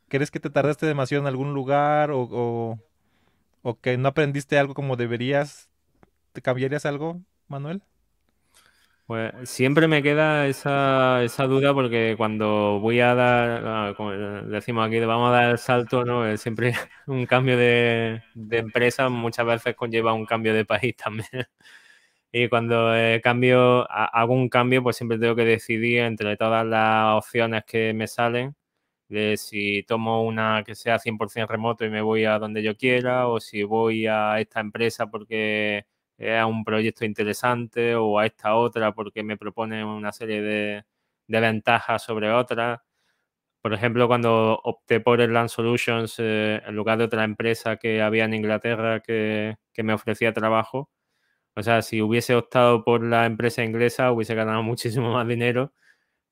¿Crees que te tardaste demasiado en algún lugar o, o que no aprendiste algo como deberías? ¿Te cambiarías algo, Manuel? Pues siempre me queda esa, esa duda porque cuando voy a dar, ah, como decimos aquí, vamos a dar el salto, ¿no? Eh, siempre <laughs> un cambio de, empresa muchas veces conlleva un cambio de país <laughs> también. Y cuando cambio, hago un cambio, pues siempre tengo que decidir entre todas las opciones que me salen, de si tomo una que sea 100% remoto y me voy a donde yo quiera, o si voy a esta empresa porque a un proyecto interesante o a esta otra porque me propone una serie de, ventajas sobre otra Por ejemplo, cuando opté por el Land Solutions eh, en lugar de otra empresa que había en Inglaterra que, me ofrecía trabajo, o sea, si hubiese optado por la empresa inglesa hubiese ganado <laughs> muchísimo más dinero,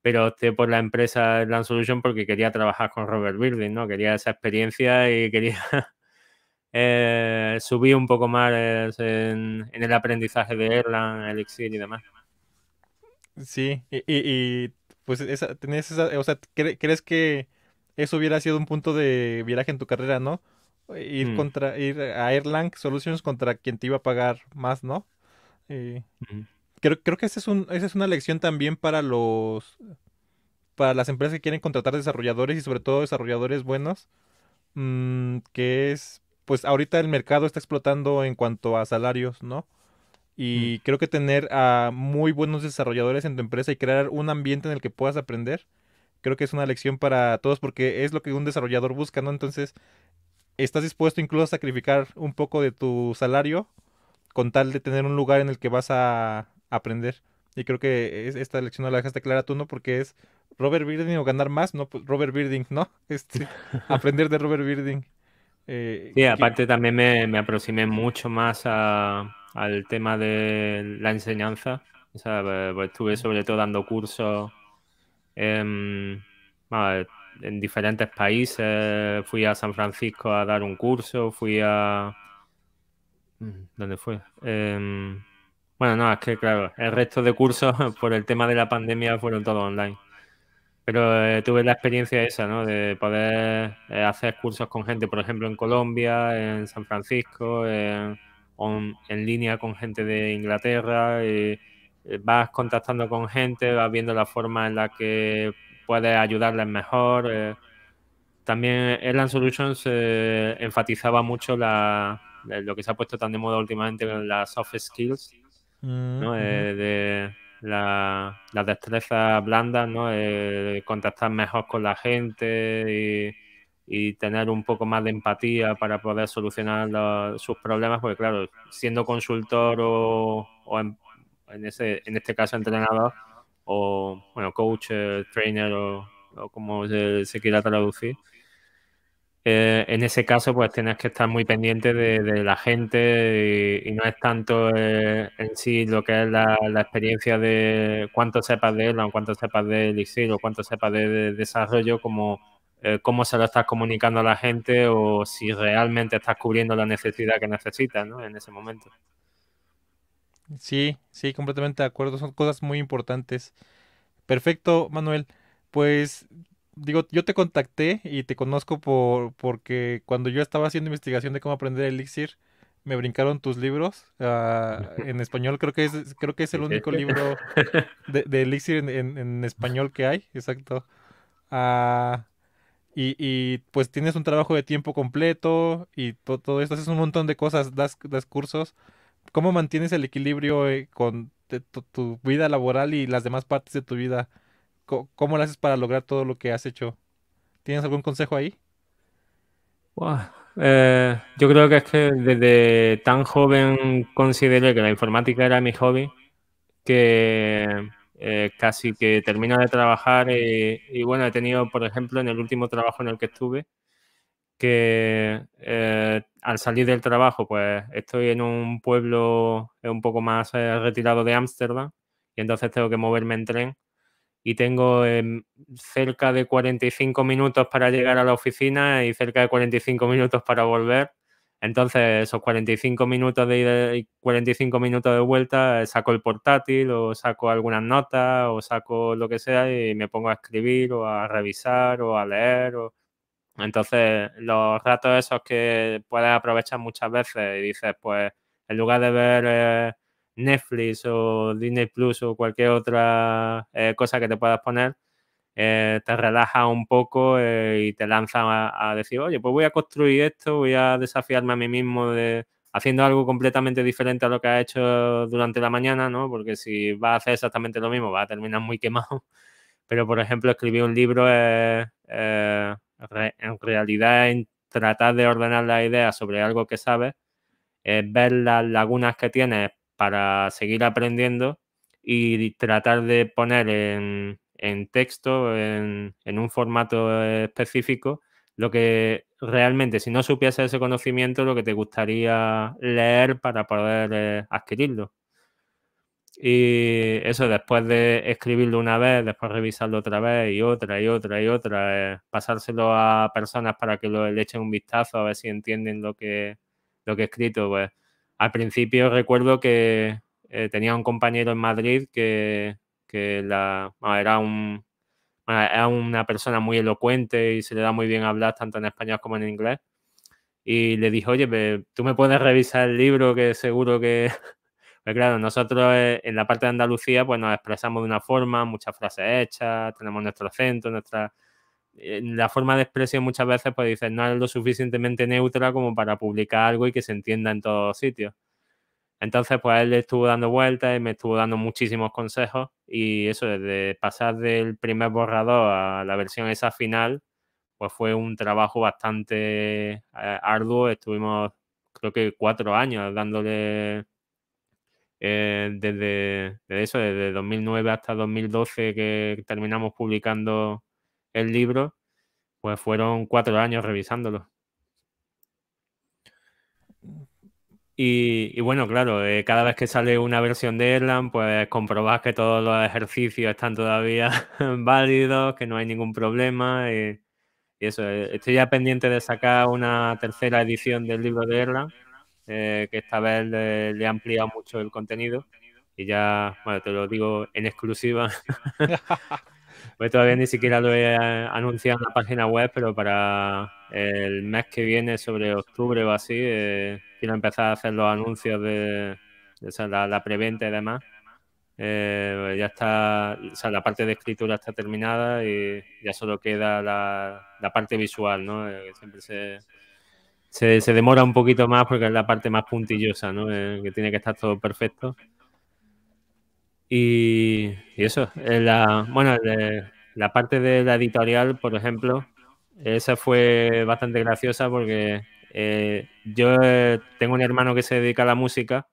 pero opté por la empresa Land Solutions porque quería trabajar con Robert Building, ¿no? Quería esa experiencia y quería eh, subí un poco más eh, en, el aprendizaje de Erlang, Elixir y demás. Sí, y, pues esa, tenés esa, o sea, ¿crees que eso hubiera sido un punto de viraje en tu carrera, no? Ir mm. contra, ir a Erlang Solutions contra quien te iba a pagar más, ¿no? Eh, creo, que esa es una lección también para los para las empresas que quieren contratar desarrolladores y sobre todo desarrolladores buenos mm, que es pues ahorita el mercado está explotando en cuanto a salarios, ¿no? Y creo que tener a muy buenos desarrolladores en tu empresa y crear un ambiente en el que puedas aprender, creo que es una lección para todos porque es lo que un desarrollador busca, ¿no? Entonces, estás dispuesto incluso a sacrificar un poco de tu salario con tal de tener un lugar en el que vas a aprender. Y creo que esta lección no la dejaste clara tú, ¿no? Porque es Robert Birding o ganar más, ¿no? Pues, Robert Birding, ¿no? <laughs> Este, aprender de Robert Birding. Eh, sí, aparte también me, aproximé mucho más al tema de la enseñanza. Eh, pues, estuve sobre todo dando cursos en, diferentes países. Fui a San Francisco a dar un curso, fui a... ¿Dónde fue? Em, bueno, no, es que claro, el resto de cursos <laughs> por el tema de la pandemia fueron todos online. Pero eh, tuve la experiencia esa, ¿no? De poder eh, hacer cursos con gente, por ejemplo, en Colombia, en San Francisco, en línea con gente de Inglaterra. Y, eh, vas contactando con gente, vas viendo la forma en la que puedes ayudarles mejor. También Elan Solutions enfatizaba mucho lo que se ha puesto tan de moda últimamente, las soft skills, mm, ¿no? la, las destrezas blandas, ¿no? Eh, contactar mejor con la gente y, tener un poco más de empatía para poder solucionar sus problemas, porque claro, siendo consultor o, en, ese, en este caso entrenador o bueno, coach, eh, trainer o, como se quiera traducir, eh, en ese caso, pues tienes que estar muy pendiente de, la gente y, no es tanto eh, en sí lo que es la, experiencia de cuánto sepas de él o cuánto sepas de Elixir o cuánto sepas de, desarrollo como eh, cómo se lo estás comunicando a la gente o si realmente estás cubriendo la necesidad que necesitas en ese momento. Sí, sí, completamente de acuerdo. Son cosas muy importantes. Perfecto, Manuel. Pues digo, yo te contacté y te conozco por porque cuando yo estaba haciendo investigación de cómo aprender elixir, me brincaron tus libros ah, <laughs> en español. Creo que es creo que es el único libro <laughs> de, elixir en, español que hay, exacto. Ah, y, pues tienes un trabajo de tiempo completo y todo esto, haces un montón de cosas, das, cursos. ¿Cómo mantienes el equilibrio eh, con tu, tu vida laboral y las demás partes de tu vida? ¿Cómo lo haces para lograr todo lo que has hecho? ¿Tienes algún consejo ahí? Eh, yo creo que es que desde tan joven consideré que la informática era mi hobby, que eh, casi que termino de trabajar y, bueno, he tenido, por ejemplo, en el último trabajo en el que estuve, que eh, al salir del trabajo, pues estoy en un pueblo un poco más retirado de Ámsterdam y entonces tengo que moverme en tren y tengo em, cerca de 45 minutos para llegar a la oficina y cerca de 45 minutos para volver. Entonces, esos 45 minutos de ida y 45 minutos de vuelta, eh, saco el portátil o saco algunas notas o saco lo que sea y me pongo a escribir o a revisar o a leer. Entonces, los ratos esos que puedes aprovechar muchas veces y dices, pues, en lugar de ver... Eh, Netflix o Disney Plus o cualquier otra eh, cosa que te puedas poner, eh, te relaja un poco eh, y te lanza a, decir, oye, pues voy a construir esto, voy a desafiarme a mí mismo de haciendo algo completamente diferente a lo que ha hecho durante la mañana, ¿no? Porque si va a hacer exactamente lo mismo, va a terminar muy quemado. <laughs> Pero, por ejemplo, escribir un libro en realidad en tratar de ordenar la idea sobre algo que sabes, ver las lagunas que tienes para seguir aprendiendo y tratar de poner en, texto, en, un formato específico, lo que realmente, si no supiese ese conocimiento, lo que te gustaría leer para poder eh, adquirirlo. Y eso después de escribirlo una vez, después revisarlo otra vez y otra y otra y otra, eh, pasárselo a personas para que lo, le echen un vistazo a ver si entienden lo que, lo que he escrito, pues al principio recuerdo que eh, tenía un compañero en Madrid que, era, una persona muy elocuente y se le da muy bien hablar tanto en español como en inglés. Y le dijo, oye, tú me puedes revisar el libro que seguro que... <laughs> Pues claro, nosotros eh, en la parte de Andalucía pues nos expresamos de una forma, muchas frases hechas, tenemos nuestro acento, nuestra eh, la forma de expresión muchas veces pues dices no es lo suficientemente neutra como para publicar algo y que se entienda en todos sitios. Entonces pues él estuvo dando vueltas y me estuvo dando muchísimos consejos y eso desde pasar del primer borrador a la versión esa final pues fue un trabajo bastante eh, arduo. Estuvimos creo que cuatro años dándole eh, desde, eso, desde 2009 hasta 2012 que terminamos publicando el libro, pues fueron cuatro años revisándolo. Y, bueno, claro, eh, cada vez que sale una versión de Erlang, pues comprobas que todos los ejercicios están todavía <laughs> válidos, que no hay ningún problema. Eh, y, eso, eh, estoy ya pendiente de sacar una tercera edición del libro de Erlang, que esta vez le, le ha ampliado mucho el contenido. Y ya, bueno, te lo digo en exclusiva. <laughs> Pues todavía ni siquiera lo he anunciado en la página web, pero para el mes que viene, sobre octubre o así, eh, quiero empezar a hacer los anuncios de, la, preventa y demás. Eh, ya está, o sea, la parte de escritura está terminada y ya solo queda la, parte visual, ¿no? Eh, siempre se, se, demora un poquito más porque es la parte más puntillosa, ¿no? que tiene que estar todo perfecto. Y, eso, eh, la, bueno, eh, la, parte de la editorial, por ejemplo, esa fue bastante graciosa porque eh, yo tengo un hermano que se dedica a la música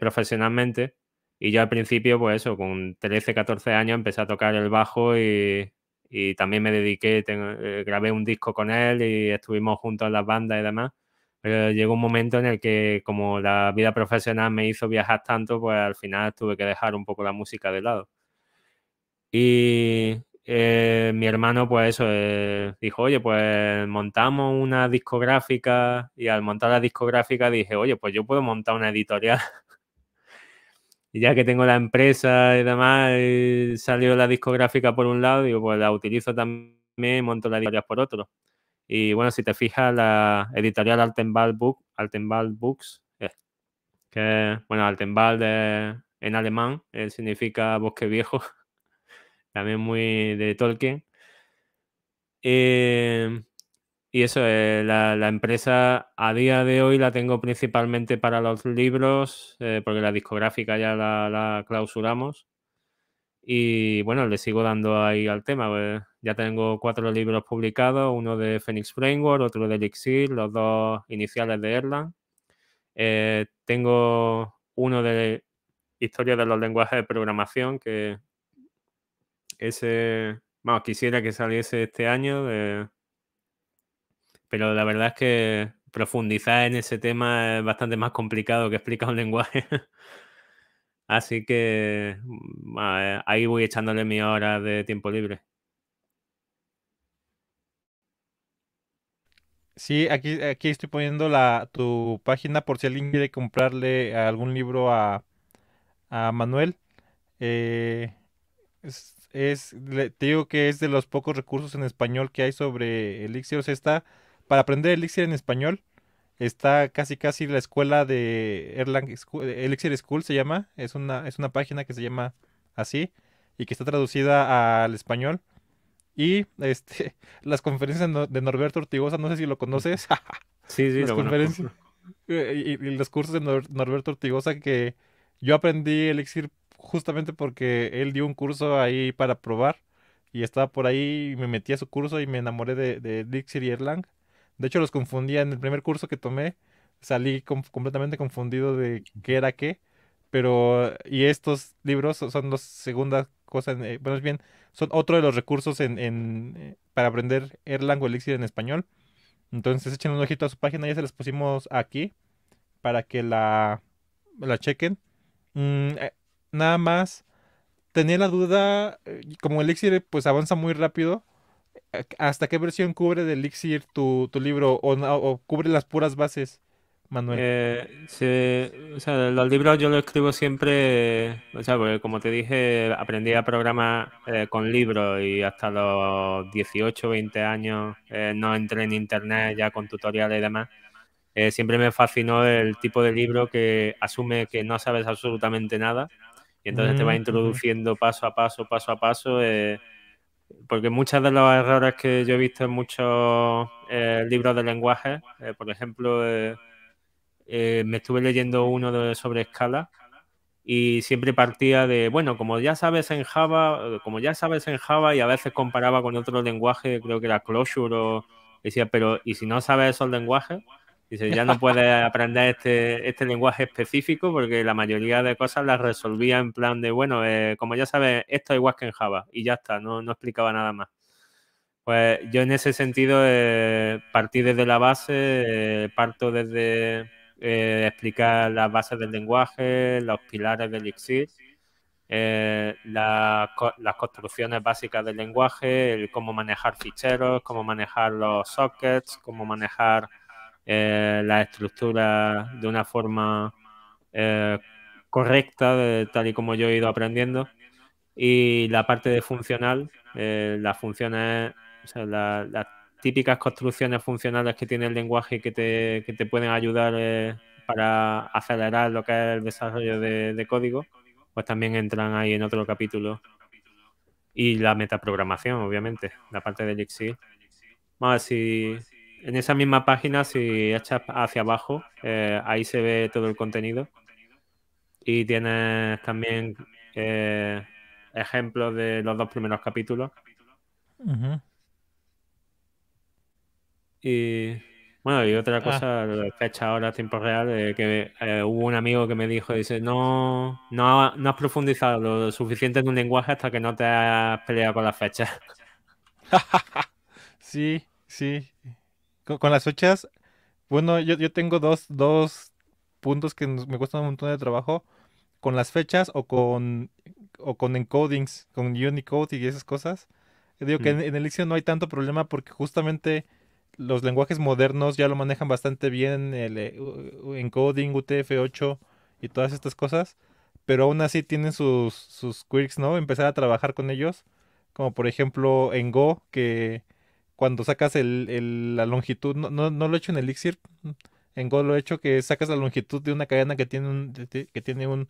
profesionalmente y yo al principio, pues eso, con 13, 14 años empecé a tocar el bajo y, también me dediqué, grabé un disco con él y estuvimos juntos en las bandas y demás. Pero eh, llegó un momento en el que como la vida profesional me hizo viajar tanto, pues al final tuve que dejar un poco la música de lado. Y eh, mi hermano, pues eso, eh, dijo, oye, pues montamos una discográfica y al montar la discográfica dije, oye, pues yo puedo montar una editorial. <laughs> y ya que tengo la empresa y demás, salió la discográfica por un lado, digo, pues la utilizo también, monto la editorial por otro. Y bueno, si te fijas, la editorial Altenwald Book, Books, eh, que bueno, Altenwald en alemán eh, significa bosque viejo, <laughs> también muy de Tolkien. Eh, y eso, la, empresa a día de hoy la tengo principalmente para los libros, porque la discográfica ya la clausuramos. Y bueno, le sigo dando ahí al tema. Pues, ya tengo cuatro libros publicados, uno de Phoenix Framework, otro de Elixir, los dos iniciales de Erlang. Eh, tengo uno de Historia de los lenguajes de programación, que ese, vamos, quisiera que saliese este año, pero la verdad es que profundizar en ese tema es bastante más complicado que explicar un lenguaje. <laughs> Así que mm, eh, ahí voy echándole mi hora de tiempo libre. Sí, aquí, aquí estoy poniendo la, tu página por si alguien quiere comprarle algún libro a, Manuel. Eh, es, te digo que es de los pocos recursos en español que hay sobre Elixir. O sea, está para aprender Elixir en español. Está casi casi la escuela de Erlang Elixir School se llama. Es una, es una página que se llama así y que está traducida al español. Y este, <laughs> las conferencias de Norberto Ortigosa, no sé si lo conoces. <laughs> sí, sí, las conferencias eh, y, los cursos de Norberto Ortigosa que yo aprendí Elixir justamente porque él dio un curso ahí para probar y estaba por ahí y me metí a su curso y me enamoré de, de Elixir y Erlang. De hecho, los confundía en el primer curso que tomé. Salí completamente confundido de qué era qué. Pero, y estos libros son los segunda cosa, bueno, es eh, bien, son otro de los recursos en, eh, para aprender Erlang o Elixir en español. Entonces echen un ojito a su página, ya se las pusimos aquí para que la, la chequen. Mm, eh, nada más, tenía la duda, como Elixir pues avanza muy rápido, ¿Hasta qué versión cubre de Elixir tu, libro o, cubre las puras bases, Manuel? Eh, o sea, los libros yo los escribo siempre, o sea, porque como te dije, aprendí a programar eh, con libros y hasta los 18, 20 años eh, no entré en internet ya con tutoriales y demás. siempre me fascinó el tipo de libro que asume que no sabes absolutamente nada y entonces te mm, va introduciendo paso a paso, paso a paso porque muchas de las errores que yo he visto en muchos eh, libros de lenguaje, eh, por ejemplo, eh, me estuve leyendo uno sobre escala y siempre partía de, bueno, como ya sabes en Java, como ya sabes en Java y a veces comparaba con otro lenguaje, creo que era Closure o decía, pero ¿y si no sabes esos lenguajes? Dice, ya no puedes aprender este, este lenguaje específico porque la mayoría de cosas las resolvía en plan de, bueno, eh, como ya sabes, esto es igual que en Java y ya está, no, explicaba nada más. Pues yo en ese sentido eh, partí desde la base, eh, parto desde explicar las bases del lenguaje, los pilares del Elixir, las, las construcciones básicas del lenguaje, el cómo manejar ficheros, cómo manejar los sockets, cómo manejar eh, la estructura de una forma eh, correcta, tal y como yo he ido aprendiendo. Y la parte de funcional, eh, las funciones, las típicas construcciones funcionales que tiene el lenguaje que te, pueden ayudar eh, para acelerar lo que es el desarrollo de, de código, pues también entran ahí en otro capítulo y la metaprogramación, obviamente, la parte de Elixir. Vamos a ver en esa misma página, si echas hacia abajo, eh, ahí se ve todo el contenido. Y tienes también eh, ejemplos de los dos primeros capítulos. Y bueno, y otra ah. cosa, fecha ahora, tiempo real, eh, que hubo un amigo que me dijo, dice, no, no, no, has profundizado lo suficiente en un lenguaje hasta que no te has peleado con la fecha <laughs> sí, sí con, las fechas, bueno, yo, yo tengo dos, dos puntos que me cuestan un montón de trabajo con las fechas o con, o con encodings, con Unicode y esas cosas. Digo que mm. en, el Elixir no hay tanto problema porque justamente los lenguajes modernos ya lo manejan bastante bien, el eh, encoding, UTF-8 y todas estas cosas, pero aún así tienen sus, sus quirks, ¿no? Empezar a trabajar con ellos, como por ejemplo en Go, que cuando sacas el, la longitud, no, no, lo he hecho en Elixir, en Go lo he hecho que sacas la longitud de una cadena que tiene un, que tiene un,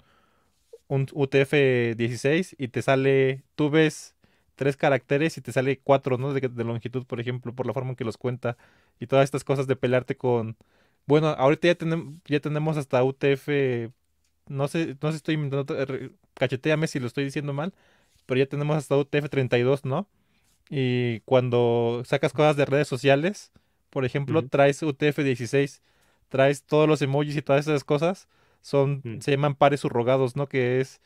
un UTF-16 y te sale, tú ves tres caracteres y te sale cuatro, ¿no? De, de, longitud, por ejemplo, por la forma en que los cuenta y todas estas cosas de pelearte con... Bueno, ahorita ya, tenemos ya tenemos hasta UTF, no sé, no sé, estoy inventando, cacheteame si lo estoy diciendo mal, pero ya tenemos hasta UTF-32, ¿no? Y cuando sacas cosas de redes sociales, por ejemplo, traes UTF-16, traes todos los emojis y todas esas cosas, son, mm. se llaman pares subrogados, ¿no? Que es,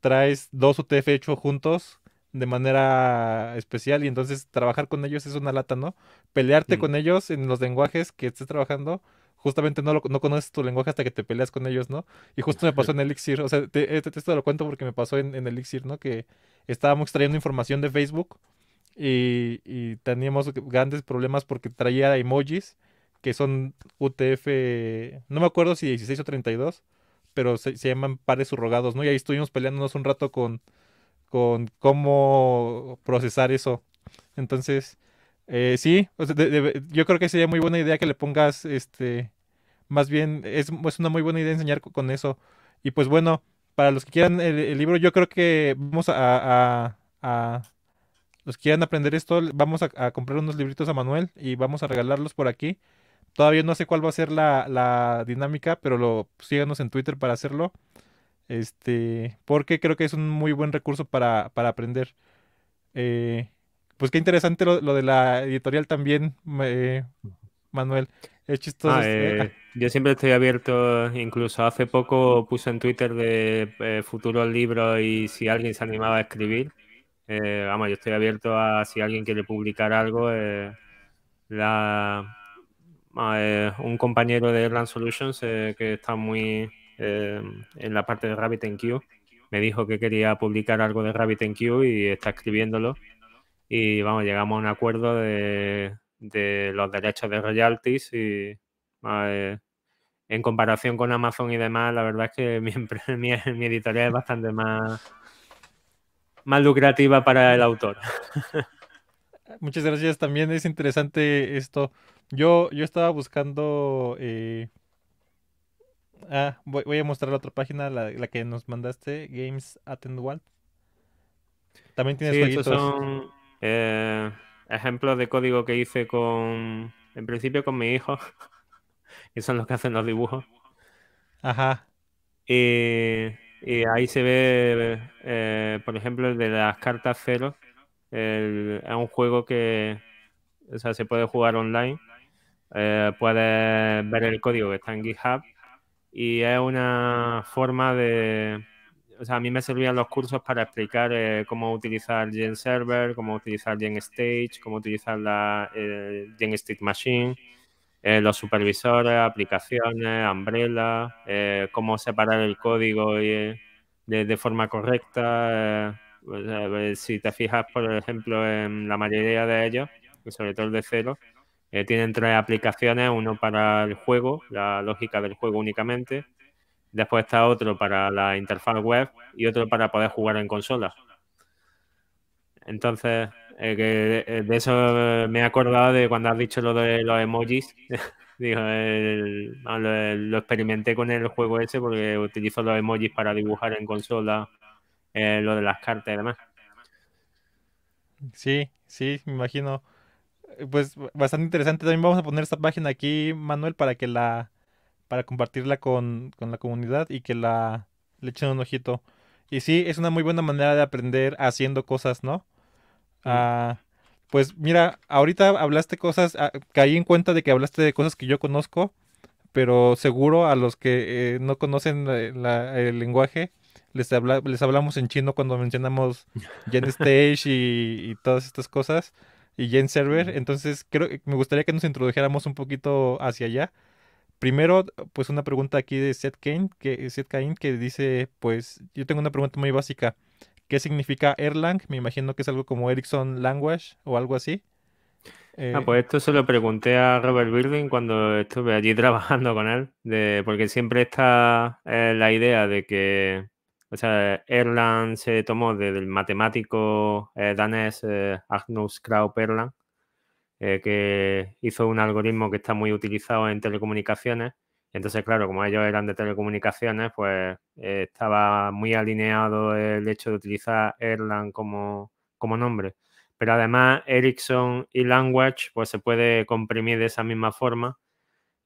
traes dos UTF hechos juntos de manera especial y entonces trabajar con ellos es una lata, ¿no? Pelearte mm. con ellos en los lenguajes que estés trabajando, justamente no, no conoces tu lenguaje hasta que te peleas con ellos, ¿no? Y justo me pasó en Elixir, o sea, te, te, este te lo cuento porque me pasó en, en Elixir, ¿no? Que estábamos extrayendo información de Facebook y, teníamos grandes problemas porque traía emojis que son UTF, no me acuerdo si 16 o 32, pero se, llaman pares subrogados, ¿no? Y ahí estuvimos peleándonos un rato con, con cómo procesar eso. Entonces, eh, sí, yo creo que sería muy buena idea que le pongas, este, más bien, es, una muy buena idea enseñar con, eso. Y pues bueno, para los que quieran el, libro, yo creo que vamos a los que quieran aprender esto, vamos a, comprar unos libritos a Manuel y vamos a regalarlos por aquí. Todavía no sé cuál va a ser la, dinámica, pero lo pues, síganos en Twitter para hacerlo. Este, porque creo que es un muy buen recurso para, para aprender. Eh, pues qué interesante lo, de la editorial también, Manuel. Es chistoso. Ah, este, eh, ah. yo siempre estoy abierto, incluso hace poco puse en Twitter de eh, futuros libro y si alguien se animaba a escribir. Eh, vamos, yo estoy abierto a si alguien quiere publicar algo. Eh, la, eh, un compañero de Run Solutions que está muy en la parte de Q me dijo que quería publicar algo de Q y está escribiéndolo. Y vamos, llegamos a un acuerdo de, los derechos de royalties y en comparación con Amazon y demás, la verdad es que <laughs> mi, mi editorial es bastante más más lucrativa para el autor. <laughs> Muchas gracias, también es interesante esto. Yo, yo estaba buscando... Eh, ah, voy, a mostrar la otra página, la, que nos mandaste, Games World. También tienes sí, eh, ejemplos de código que hice con, en principio con mi hijo, Y <laughs> son los que hacen los dibujos. Ajá. Y ahí se ve, eh, por ejemplo, el de las cartas cero. es un juego que o sea, se puede jugar online. Eh, puedes ver el código que está en GitHub. Y es una forma de. O sea, a mí me servían los cursos para explicar eh, cómo utilizar Gen Server, cómo utilizar Gen Stage, cómo utilizar la Gen State Machine. Eh, los supervisores, aplicaciones, Umbrella, eh, cómo separar el código eh, de, de, forma correcta. si te fijas, por ejemplo, en la mayoría de ellos, sobre todo el de cero, tienen tres aplicaciones, uno para el juego, la lógica del juego únicamente, después está otro para la interfaz web y otro para poder jugar en consola. Entonces, eh, eh, de eso eh, me he acordado de cuando has dicho lo de los emojis. <laughs> lo, experimenté con el juego ese porque utilizo los emojis para dibujar en consola lo de las cartas y demás. Sí, sí, me imagino. Pues bastante interesante. También vamos a poner esta página aquí, Manuel, para que la para compartirla con, la comunidad y que la le echen un ojito. Y sí, es una muy buena manera de aprender haciendo cosas, ¿no? Ah, pues mira, ahorita hablaste cosas, ah, caí en cuenta de que hablaste de cosas que yo conozco, pero seguro a los que eh, no conocen eh, el lenguaje, les, hablamos en chino cuando mencionamos <laughs> GenStage y, y todas estas cosas, y Server. Entonces, creo me gustaría que nos introdujéramos un poquito hacia allá. Primero, pues una pregunta aquí de Seth Kane, que, Seth que dice, pues yo tengo una pregunta muy básica. ¿Qué significa Erlang? Me imagino que es algo como Ericsson Language o algo así. Eh, ah, pues esto se lo pregunté a Robert Birding cuando estuve allí <laughs> trabajando con él, porque siempre está eh, la idea de que, o Erlang se tomó del matemático eh, danés Agnus Kraup Erlang, que hizo un algoritmo que está muy utilizado en telecomunicaciones entonces, claro, como ellos eran de telecomunicaciones, pues eh, estaba muy alineado el hecho de utilizar Erlang como, como nombre. Pero además, Ericsson y Language, pues se puede comprimir de esa misma forma.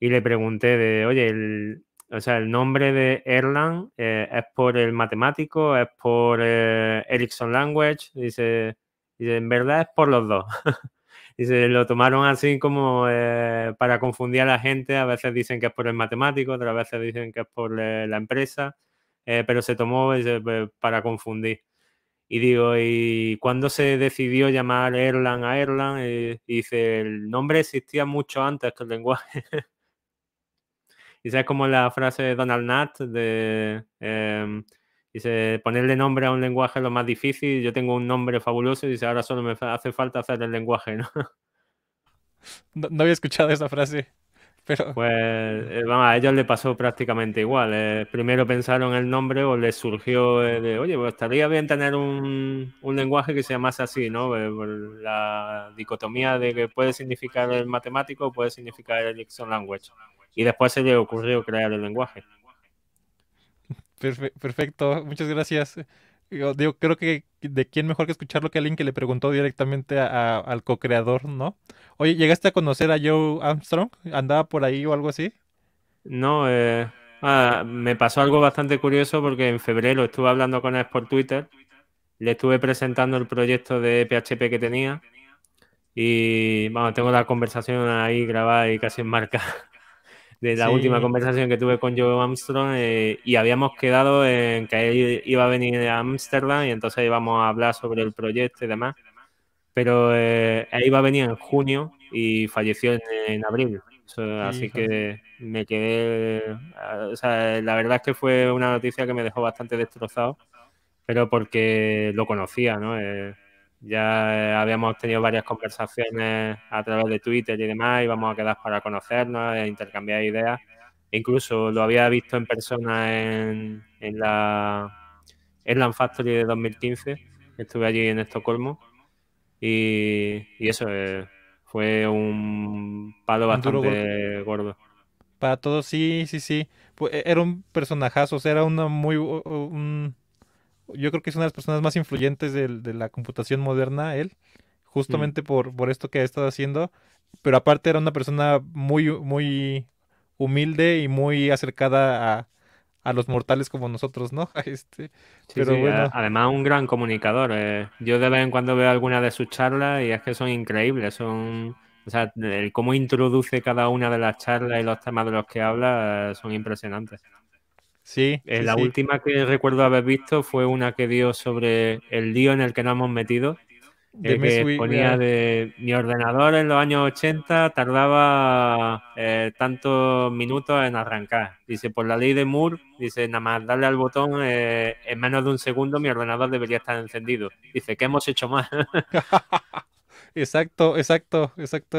Y le pregunté de, oye, o sea, el nombre de Erlang eh, es por el matemático, es por eh, Ericsson Language. Dice, dice, en verdad es por los dos. <laughs> y se lo tomaron así como eh, para confundir a la gente. A veces dicen que es por el matemático, otras veces dicen que es por eh, la empresa, eh, pero se tomó para confundir. Y digo, ¿y cuándo se decidió llamar Erlang a Erlang? dice, el nombre existía mucho antes que el lenguaje. <laughs> y es como la frase de Donald Nutt de em, Dice, ponerle nombre a un lenguaje es lo más difícil, yo tengo un nombre fabuloso y dice, ahora solo me hace falta hacer el lenguaje, <laughs> ¿no? No, había escuchado esa frase. Pero... Pues eh, a ellos le pasó prácticamente igual. Eh, primero pensaron el nombre o les surgió eh, de, oye, pues, estaría bien tener un, un lenguaje que se llamase así, ¿no? la dicotomía de que puede significar el matemático o puede significar el Dixon Language. Y después se le ocurrió crear el lenguaje perfecto, muchas gracias. Yo, creo que de quién mejor que escucharlo que alguien que le preguntó directamente al co-creador, ¿no? Oye, ¿llegaste a conocer a Joe Armstrong? ¿Andaba por ahí o algo así? No, eh, ah, me pasó algo bastante curioso porque en febrero estuve hablando con él por Twitter, le estuve presentando el proyecto de PHP que tenía y, bueno, tengo la conversación ahí grabada y casi marca de la última conversación que tuve con Joe Armstrong eh, y habíamos quedado en que él iba a venir a Ámsterdam y entonces íbamos a hablar sobre el proyecto y demás. Pero eh, él iba a venir en junio y falleció en, abril. así que me quedé. Eh, o sea, la verdad es que fue una noticia que me dejó bastante destrozado, pero porque lo conocía, ¿no? Eh, ya eh, habíamos tenido varias conversaciones a través de Twitter y demás y vamos a quedar para conocernos e intercambiar ideas. Incluso lo había visto en persona en, en la en la Factory de 2015. Estuve allí en Estocolmo y, eso eh, fue un palo bastante gordo. Para todos, sí, sí, sí. Pues, e-, era un personajazo, o sea, era una muy yo creo que es una de las personas más influyentes de, la computación moderna, él, justamente por, esto que ha estado haciendo, pero aparte era una persona muy, muy humilde y muy acercada a, los mortales como nosotros, ¿no? <laughs> Este, Además, un gran comunicador. Eh. Yo de vez en cuando veo alguna de sus charlas y es que son increíbles, son... O sea, el cómo introduce cada una de las charlas y los temas de los que habla eh, son impresionantes. Eh, sí. la última que recuerdo haber visto fue una que dio sobre el lío en el que nos hemos metido. Eh, que ponía de mi ordenador en los años 80 tardaba eh, tantos minutos en arrancar. Dice, por la ley de Moore, dice, nada más darle al botón en menos de un segundo mi ordenador debería estar encendido. Dice, ¿qué hemos hecho más? <laughs> exacto, exacto, exacto.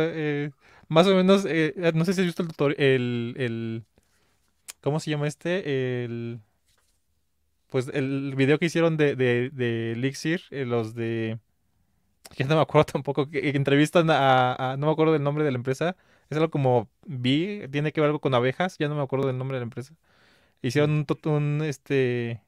más o menos, no sé si has visto el, el, el ¿Cómo se llama este? El. Pues el video que hicieron de, de, Elixir, eh, los de. Ya no me acuerdo <laughs> tampoco. Que entrevistan a, No me acuerdo del nombre de la empresa. Es algo como Vi. Tiene que ver algo con abejas. Ya no me acuerdo del nombre de la empresa. Hicieron un, un este.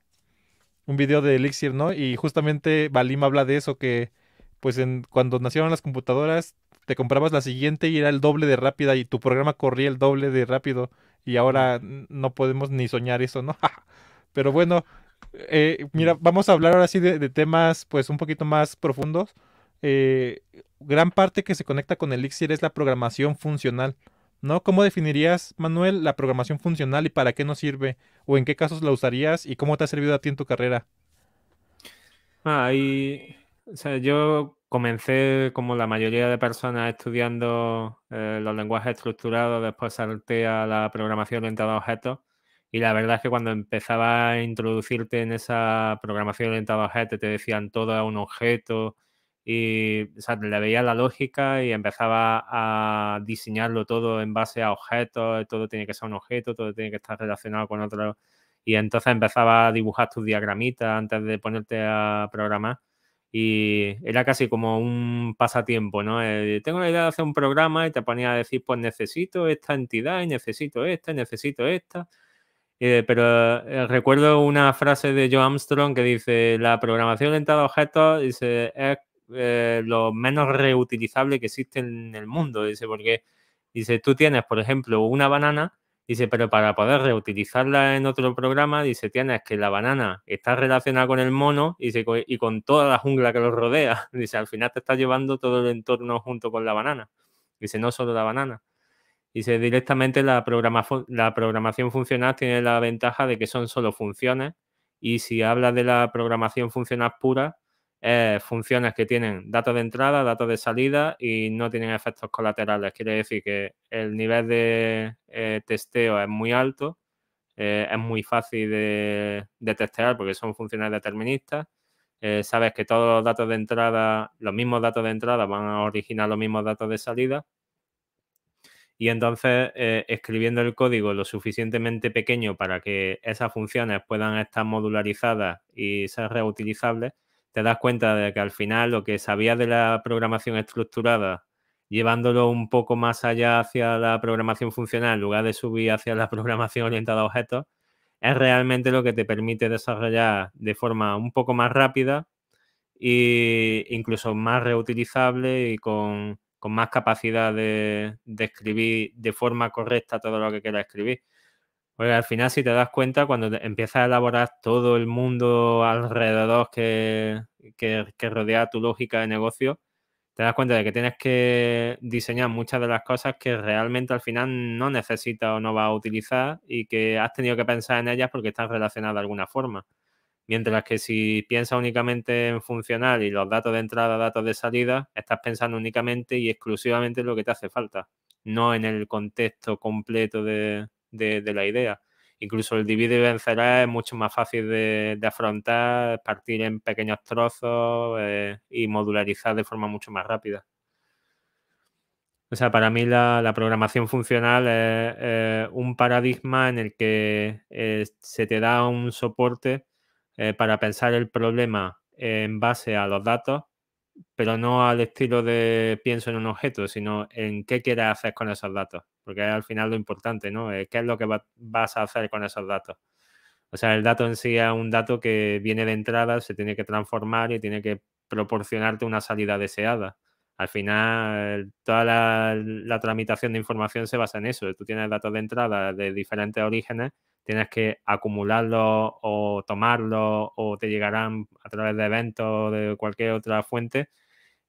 Un video de Elixir, ¿no? Y justamente Balim habla de eso que. Pues en, cuando nacieron las computadoras, te comprabas la siguiente y era el doble de rápida y tu programa corría el doble de rápido y ahora no podemos ni soñar eso, ¿no? <laughs> Pero bueno, eh, mira, vamos a hablar ahora sí de, temas pues un poquito más profundos. Eh, gran parte que se conecta con Elixir es la programación funcional, ¿no? ¿Cómo definirías, Manuel, la programación funcional y para qué nos sirve? ¿O en qué casos la usarías y cómo te ha servido a ti en tu carrera? Ah, y, o sea, yo comencé, como la mayoría de personas, estudiando eh, los lenguajes estructurados, después salté a la programación orientada a objetos. Y la verdad es que cuando empezaba a introducirte en esa programación orientada a objetos, te decían todo es un objeto y le veía la lógica y empezaba a diseñarlo todo en base a objetos, eh, todo tiene que ser un objeto, todo tiene que estar relacionado con otro. Y entonces empezaba a dibujar tus diagramitas antes de ponerte a programar y era casi como un pasatiempo, ¿no? Eh, tengo la idea de hacer un programa y te ponía a decir, pues necesito esta entidad y necesito esta y necesito esta. Eh, pero eh, recuerdo una frase de Joe Armstrong que dice, la programación orientada a objetos es lo menos reutilizable que existe en el mundo. Dice, porque dice, tú tienes, por ejemplo, una banana Dice, pero para poder reutilizarla en otro programa, dice, tienes que la banana está relacionada con el mono y con toda la jungla que lo rodea. <laughs> Dice, al final te está llevando todo el entorno junto con la banana. Dice, no solo la banana. Dice, directamente la, la programación funcional tiene la ventaja de que son solo funciones y si hablas de la programación funcional pura, eh, funciones que tienen datos de entrada, datos de salida y no tienen efectos colaterales. Quiere decir que el nivel de eh, testeo es muy alto, eh, es muy fácil de, testear porque son funciones deterministas. Eh, sabes que todos los datos de entrada, los mismos datos de entrada van a originar los mismos datos de salida. Y entonces, escribiendo el código lo suficientemente pequeño para que esas funciones puedan estar modularizadas y ser reutilizables, te das cuenta de que al final lo que sabías de la programación estructurada, llevándolo un poco más allá hacia la programación funcional, en lugar de subir hacia la <laughs> programación orientada a objetos, es realmente lo que te permite desarrollar de forma un poco más rápida e incluso más reutilizable y con, más capacidad de, de, escribir de forma correcta todo lo que quieras escribir. Porque al final, si te das cuenta, cuando empiezas a elaborar todo el mundo alrededor que, que, rodea tu lógica de negocio, te das cuenta de que tienes que diseñar muchas de las cosas que realmente al final no necesitas o no vas a utilizar y que has tenido que pensar en ellas porque están relacionadas de alguna forma. Mientras que si piensas únicamente en funcional y los datos de entrada, datos de salida, estás pensando únicamente y exclusivamente en lo que te hace falta, no en el contexto completo de, de, la idea. Incluso el divide y vencerá es mucho más fácil de, afrontar, partir en pequeños trozos eh, y modularizar de forma mucho más rápida. O sea, para mí la, programación funcional es un paradigma en el que eh, se te da un soporte eh, para pensar el problema en base a los datos pero no al estilo de pienso en un objeto, sino en qué quieres hacer con esos datos, porque al final lo importante, ¿no? Eh, ¿Qué es lo que vas a hacer con esos datos? O sea, el dato en sí es un dato que viene de entrada, se tiene que transformar y tiene que proporcionarte una salida deseada. Al final, toda la tramitación de información se basa en eso. Tú tienes datos de entrada de diferentes orígenes tienes que acumularlos o tomarlos o te llegarán a través de eventos o de cualquier otra fuente.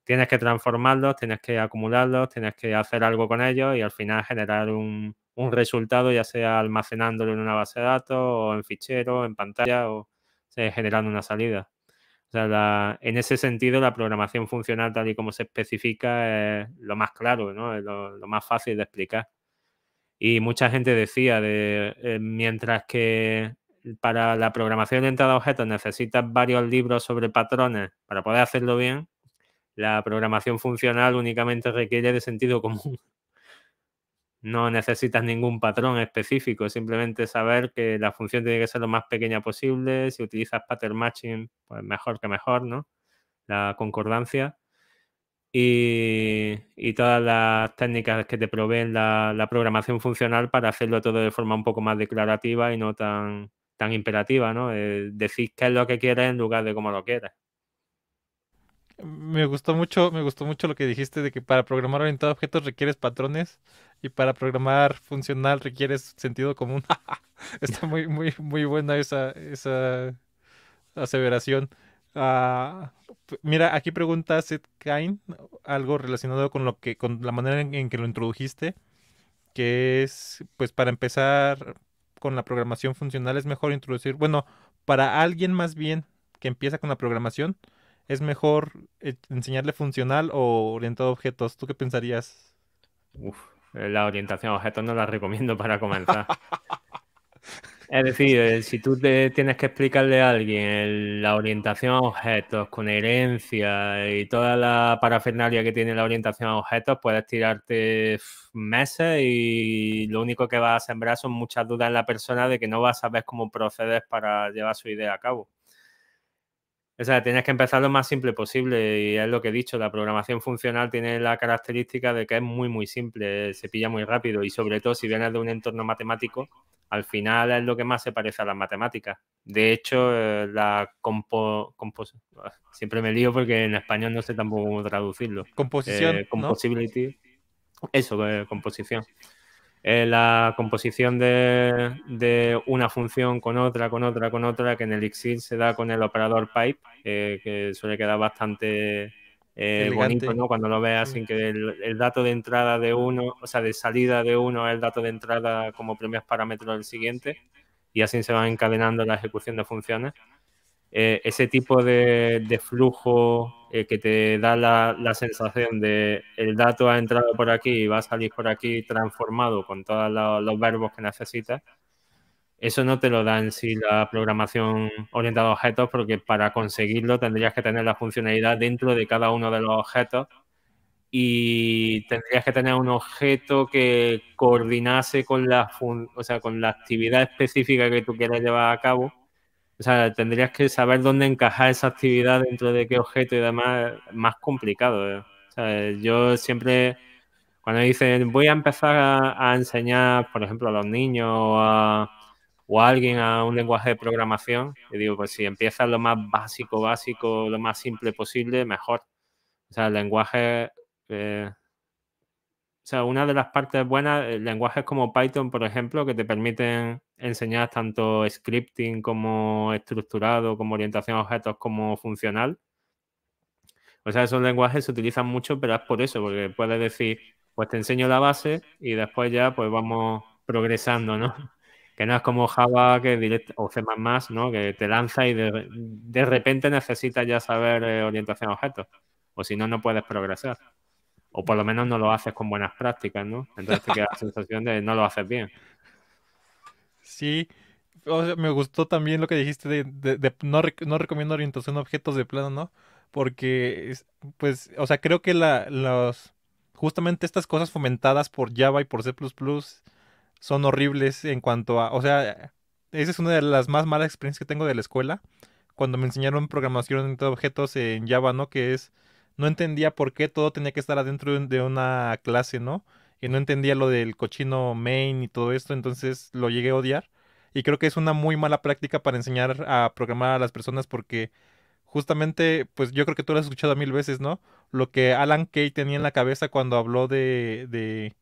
Tienes que transformarlos, tienes que acumularlos, tienes que hacer algo con ellos y al final generar un, resultado, ya sea almacenándolo en una base de datos o en fichero, en pantalla o, eh, generando una salida. en ese sentido, la programación funcional tal y como se especifica es lo más claro, ¿no? lo, más fácil de explicar. Y mucha gente decía, de, eh, mientras que para la programación entrada a objetos necesitas varios libros sobre patrones para poder hacerlo bien, la programación funcional únicamente requiere de sentido común. <laughs> No necesitas ningún patrón específico, simplemente saber que la función tiene que ser lo más pequeña posible. Si utilizas pattern matching, pues mejor que mejor, ¿no? La concordancia y, todas las técnicas que te proveen la, programación funcional para hacerlo todo de forma un poco más declarativa y no tan, tan imperativa, ¿no? Decir eh, decís qué es lo que quieres en lugar de cómo lo quieres. Me gustó mucho, me gustó mucho lo que dijiste de que para programar orientado a objetos requieres patrones y para programar funcional requieres sentido común. <laughs> Está muy, muy, muy buena esa, esa aseveración. Ah, mira, aquí pregunta Seth Kine algo relacionado con lo que, con la manera en, que lo introdujiste, que es, pues, para empezar con la programación funcional es mejor introducir, bueno, para alguien más bien que empieza con la programación, es mejor eh, enseñarle funcional o orientado a objetos. ¿Tú qué pensarías? Uf, la orientación a objetos no la recomiendo para comenzar. <laughs> Es decir, eh, si tú tienes que explicarle a alguien la orientación a objetos, con herencia y toda la parafernalia que tiene la orientación a objetos, puedes tirarte meses y lo único que va a sembrar son muchas dudas en la persona de que no vas a saber cómo procedes para llevar su idea a cabo. O sea, tienes que empezar lo más simple posible y es lo que he dicho, la programación funcional tiene la característica de que es muy, muy simple, se pilla muy rápido y sobre todo si vienes de un entorno matemático, al final es lo que más se parece a las matemáticas. De hecho, eh, la compo, <laughs> siempre me lío porque en español no sé tampoco cómo traducirlo. Composición. Eh, composibility. Eso, eh, composición. la composición de, una función con otra, con otra, con otra, que en el Elixir se da con el operador pipe, que suele quedar bastante eh, bonito, ¿no? Cuando lo veas sin que el, dato de entrada de uno, o sea, de salida de uno es el dato de entrada como primer parámetro del siguiente y así se va encadenando la ejecución de funciones. Eh, ese tipo de, flujo eh, que te da la, sensación de el dato ha entrado por aquí y va a salir por aquí transformado con todos los verbos que necesitas, eso no te lo dan si la programación orientada a objetos, porque para conseguirlo tendrías que tener la funcionalidad dentro de cada uno de los objetos y tendrías que tener un objeto que coordinase con la, o sea, con la actividad específica que tú quieras llevar a cabo. O sea, tendrías que saber dónde encajar esa actividad dentro de qué objeto y demás, más complicado. ¿eh? O sea, yo siempre, cuando dicen voy a empezar a, a, enseñar, por ejemplo, a los niños o a o alguien a un lenguaje de programación, y digo, pues si empiezas lo más básico, básico, lo más simple posible, mejor. O sea, el lenguaje... Eh, o sea, una de las partes buenas, eh, lenguajes como Python, por ejemplo, que te permiten enseñar tanto scripting como estructurado, como orientación a objetos, como funcional. O sea, esos lenguajes se utilizan mucho, pero es por eso, porque puedes decir, pues te enseño la base y después ya pues vamos progresando, ¿no? que no es como Java que direct, o C++, ¿no? que te lanza y de, repente necesitas ya saber eh, orientación a objetos, o si no, no puedes progresar. O por lo menos no lo haces con buenas prácticas, ¿no? Entonces te queda la sensación de no lo haces bien. Sí, me gustó también lo que dijiste de, no, recomiendo orientación a objetos de plano, ¿no? Porque, pues, o sea, creo que la, los, justamente estas cosas fomentadas por Java y por C++, son horribles en cuanto a, o sea, esa es una de las más malas experiencias que tengo de la escuela, cuando me enseñaron programación de objetos en Java, ¿no? Que es, no entendía por qué todo tenía que estar adentro de una clase, ¿no? Y no entendía lo del cochino main y todo esto, entonces lo llegué a odiar. Y creo que es una muy mala práctica para enseñar a programar a las personas porque justamente, pues yo creo que tú lo has escuchado mil veces, ¿no? Lo que Alan Kay tenía en la cabeza cuando habló de, de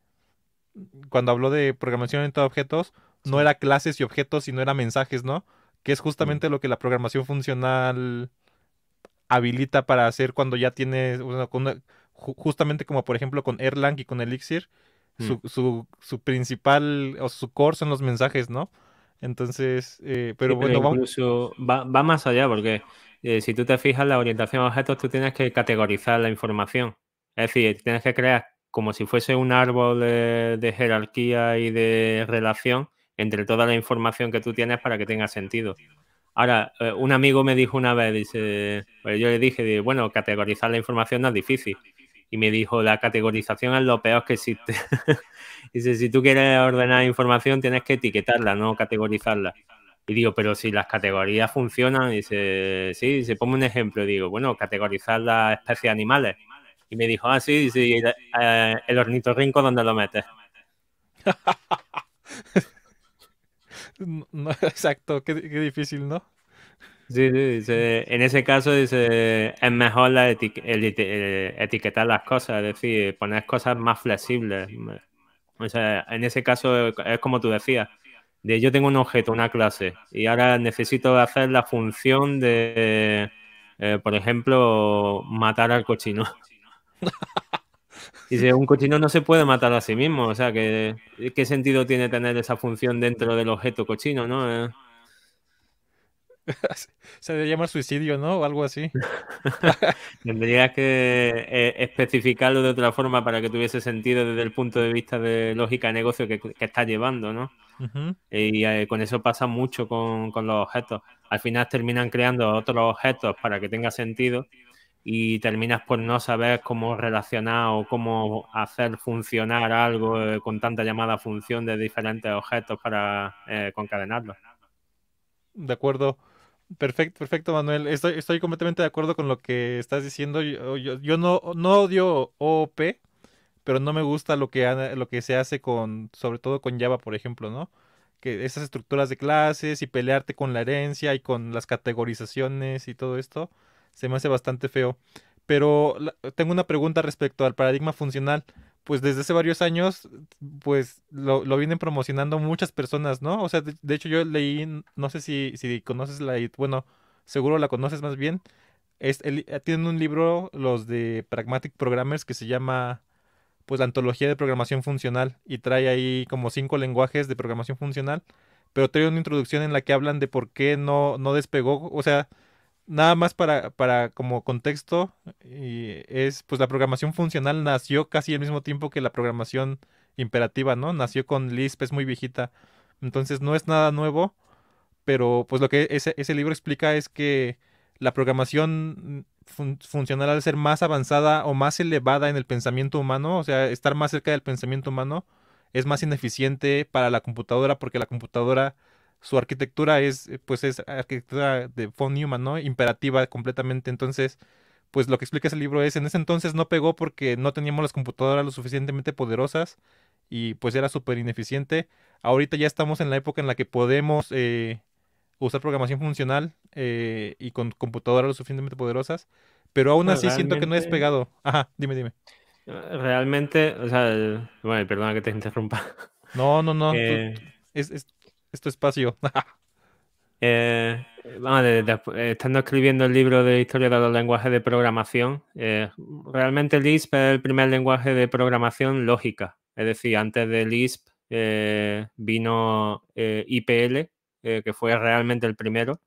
cuando habló de programación orientada a objetos, no era clases y objetos, sino era mensajes, ¿no? Que es justamente mm. lo que la programación funcional habilita para hacer cuando ya tienes, justamente como por ejemplo con Erlang y con Elixir, mm. su, principal o su core son los mensajes, ¿no? Entonces, eh, pero bueno, vamos... va, más allá porque eh, si tú te fijas la orientación a objetos, tú tienes que categorizar la información. Es decir, tienes que crear como si fuese un árbol de, jerarquía y de relación entre toda la información que tú tienes para que tenga sentido. Ahora, eh, un amigo me dijo una vez, pues yo le dije, bueno, categorizar la información no es difícil. Y me dijo, la categorización es lo peor que existe. <laughs> dice, si tú quieres ordenar información, tienes que etiquetarla, no categorizarla. Y digo, pero si las categorías funcionan, dice, sí, se pone un ejemplo. Digo, bueno, categorizar las especies animales. Y me dijo, ah, sí, sí, eh, el ornitorrinco, ¿dónde lo metes? <laughs> exacto, qué, difícil, ¿no? Sí, sí, en ese caso es mejor la etiquetar las cosas, es decir, poner cosas más flexibles. O sea, en ese caso es como tú decías, de yo tengo un objeto, una clase, y ahora necesito hacer la función de, eh, por ejemplo, matar al cochino. Y un cochino no se puede matar a sí mismo, o sea, que, ¿qué sentido tiene tener esa función dentro del objeto cochino, no? Eh. <laughs> Se le llamar suicidio, ¿no? O algo así. <laughs> Tendrías que eh, especificarlo de otra forma para que tuviese sentido desde el punto de vista de lógica de negocio que, está llevando, ¿no? Y eh, con eso pasa mucho con, con, los objetos. Al final terminan creando otros objetos para que tenga sentido y terminas por no saber cómo relacionar o cómo hacer funcionar algo eh, con tanta llamada función de diferentes objetos para eh, concadenarlo De acuerdo. Perfecto, perfecto, Manuel. Estoy, completamente de acuerdo con lo que estás diciendo. Yo, no, no odio OOP, pero no me gusta lo que, lo que se hace con, sobre todo con Java, por ejemplo, ¿no? Que esas estructuras de clases y pelearte con la herencia y con las categorizaciones y todo esto se me hace bastante feo. Pero tengo una pregunta respecto al paradigma funcional. Pues desde hace varios años, pues lo, vienen promocionando muchas personas, ¿no? O sea, de, hecho yo leí, no sé si, si conoces la, bueno, seguro la conoces más bien. Es, eh, tienen un libro, los de Pragmatic Programmers, que se llama, pues, la antología de programación funcional. Y trae ahí como cinco lenguajes de programación funcional. Pero trae una introducción en la que hablan de por qué no, no despegó. O sea, nada más para, para como contexto, y es pues la programación funcional nació casi al mismo tiempo que la programación imperativa, ¿no? Nació con Lisp, es muy viejita. Entonces no es nada nuevo, pero pues lo que ese, ese libro explica es que la programación funcional al ser más avanzada o más elevada en el pensamiento humano, o sea, estar más cerca del pensamiento humano, es más ineficiente para la computadora porque la computadora su arquitectura es, eh, pues es arquitectura de von Neumann, ¿no? Imperativa completamente. Entonces, pues lo que explica ese libro es, en ese entonces no pegó porque no teníamos las computadoras lo suficientemente poderosas y pues era súper ineficiente. Ahorita ya estamos en la época en la que podemos eh, usar programación funcional eh, y con computadoras lo suficientemente poderosas, pero aún así siento que no es pegado. Ajá, dime, dime. Ah, realmente, o sea, bueno, perdona que te <laughs> interrumpa. No, no, no. es, es, este espacio. <laughs> Eh, eh, estando escribiendo el libro de historia de los lenguajes de programación, eh, realmente Lisp es el primer lenguaje de programación lógica. Es decir, antes de Lisp vino IPL, que fue realmente el primero,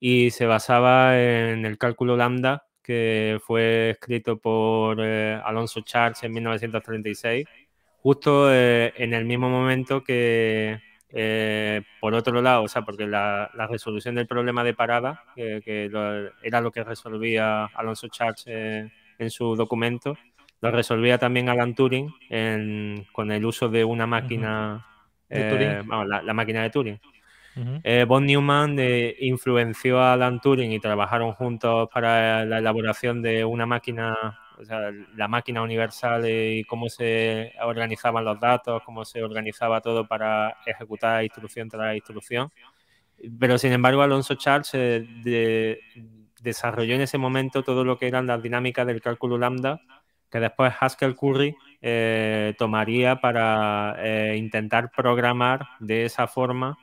y se basaba en el cálculo lambda que fue escrito por Alonso Charles en 1936, justo en el mismo momento que, eh, por otro lado, o sea, porque la, resolución del problema de parada, eh, que era lo que resolvía Alonso Church eh, en su documento, lo resolvía también Alan Turing con el uso de una máquina, ¿De la, máquina de Turing. Von Neumann influenció a Alan Turing y trabajaron juntos para la elaboración de una máquina o sea, la máquina universal y cómo se organizaban los datos, cómo se organizaba todo para ejecutar instrucción tras instrucción. Pero sin embargo, Alonso Charles eh, desarrolló en ese momento todo lo que eran las dinámicas del cálculo lambda, que después Haskell Curry eh, tomaría para eh, intentar programar de esa forma.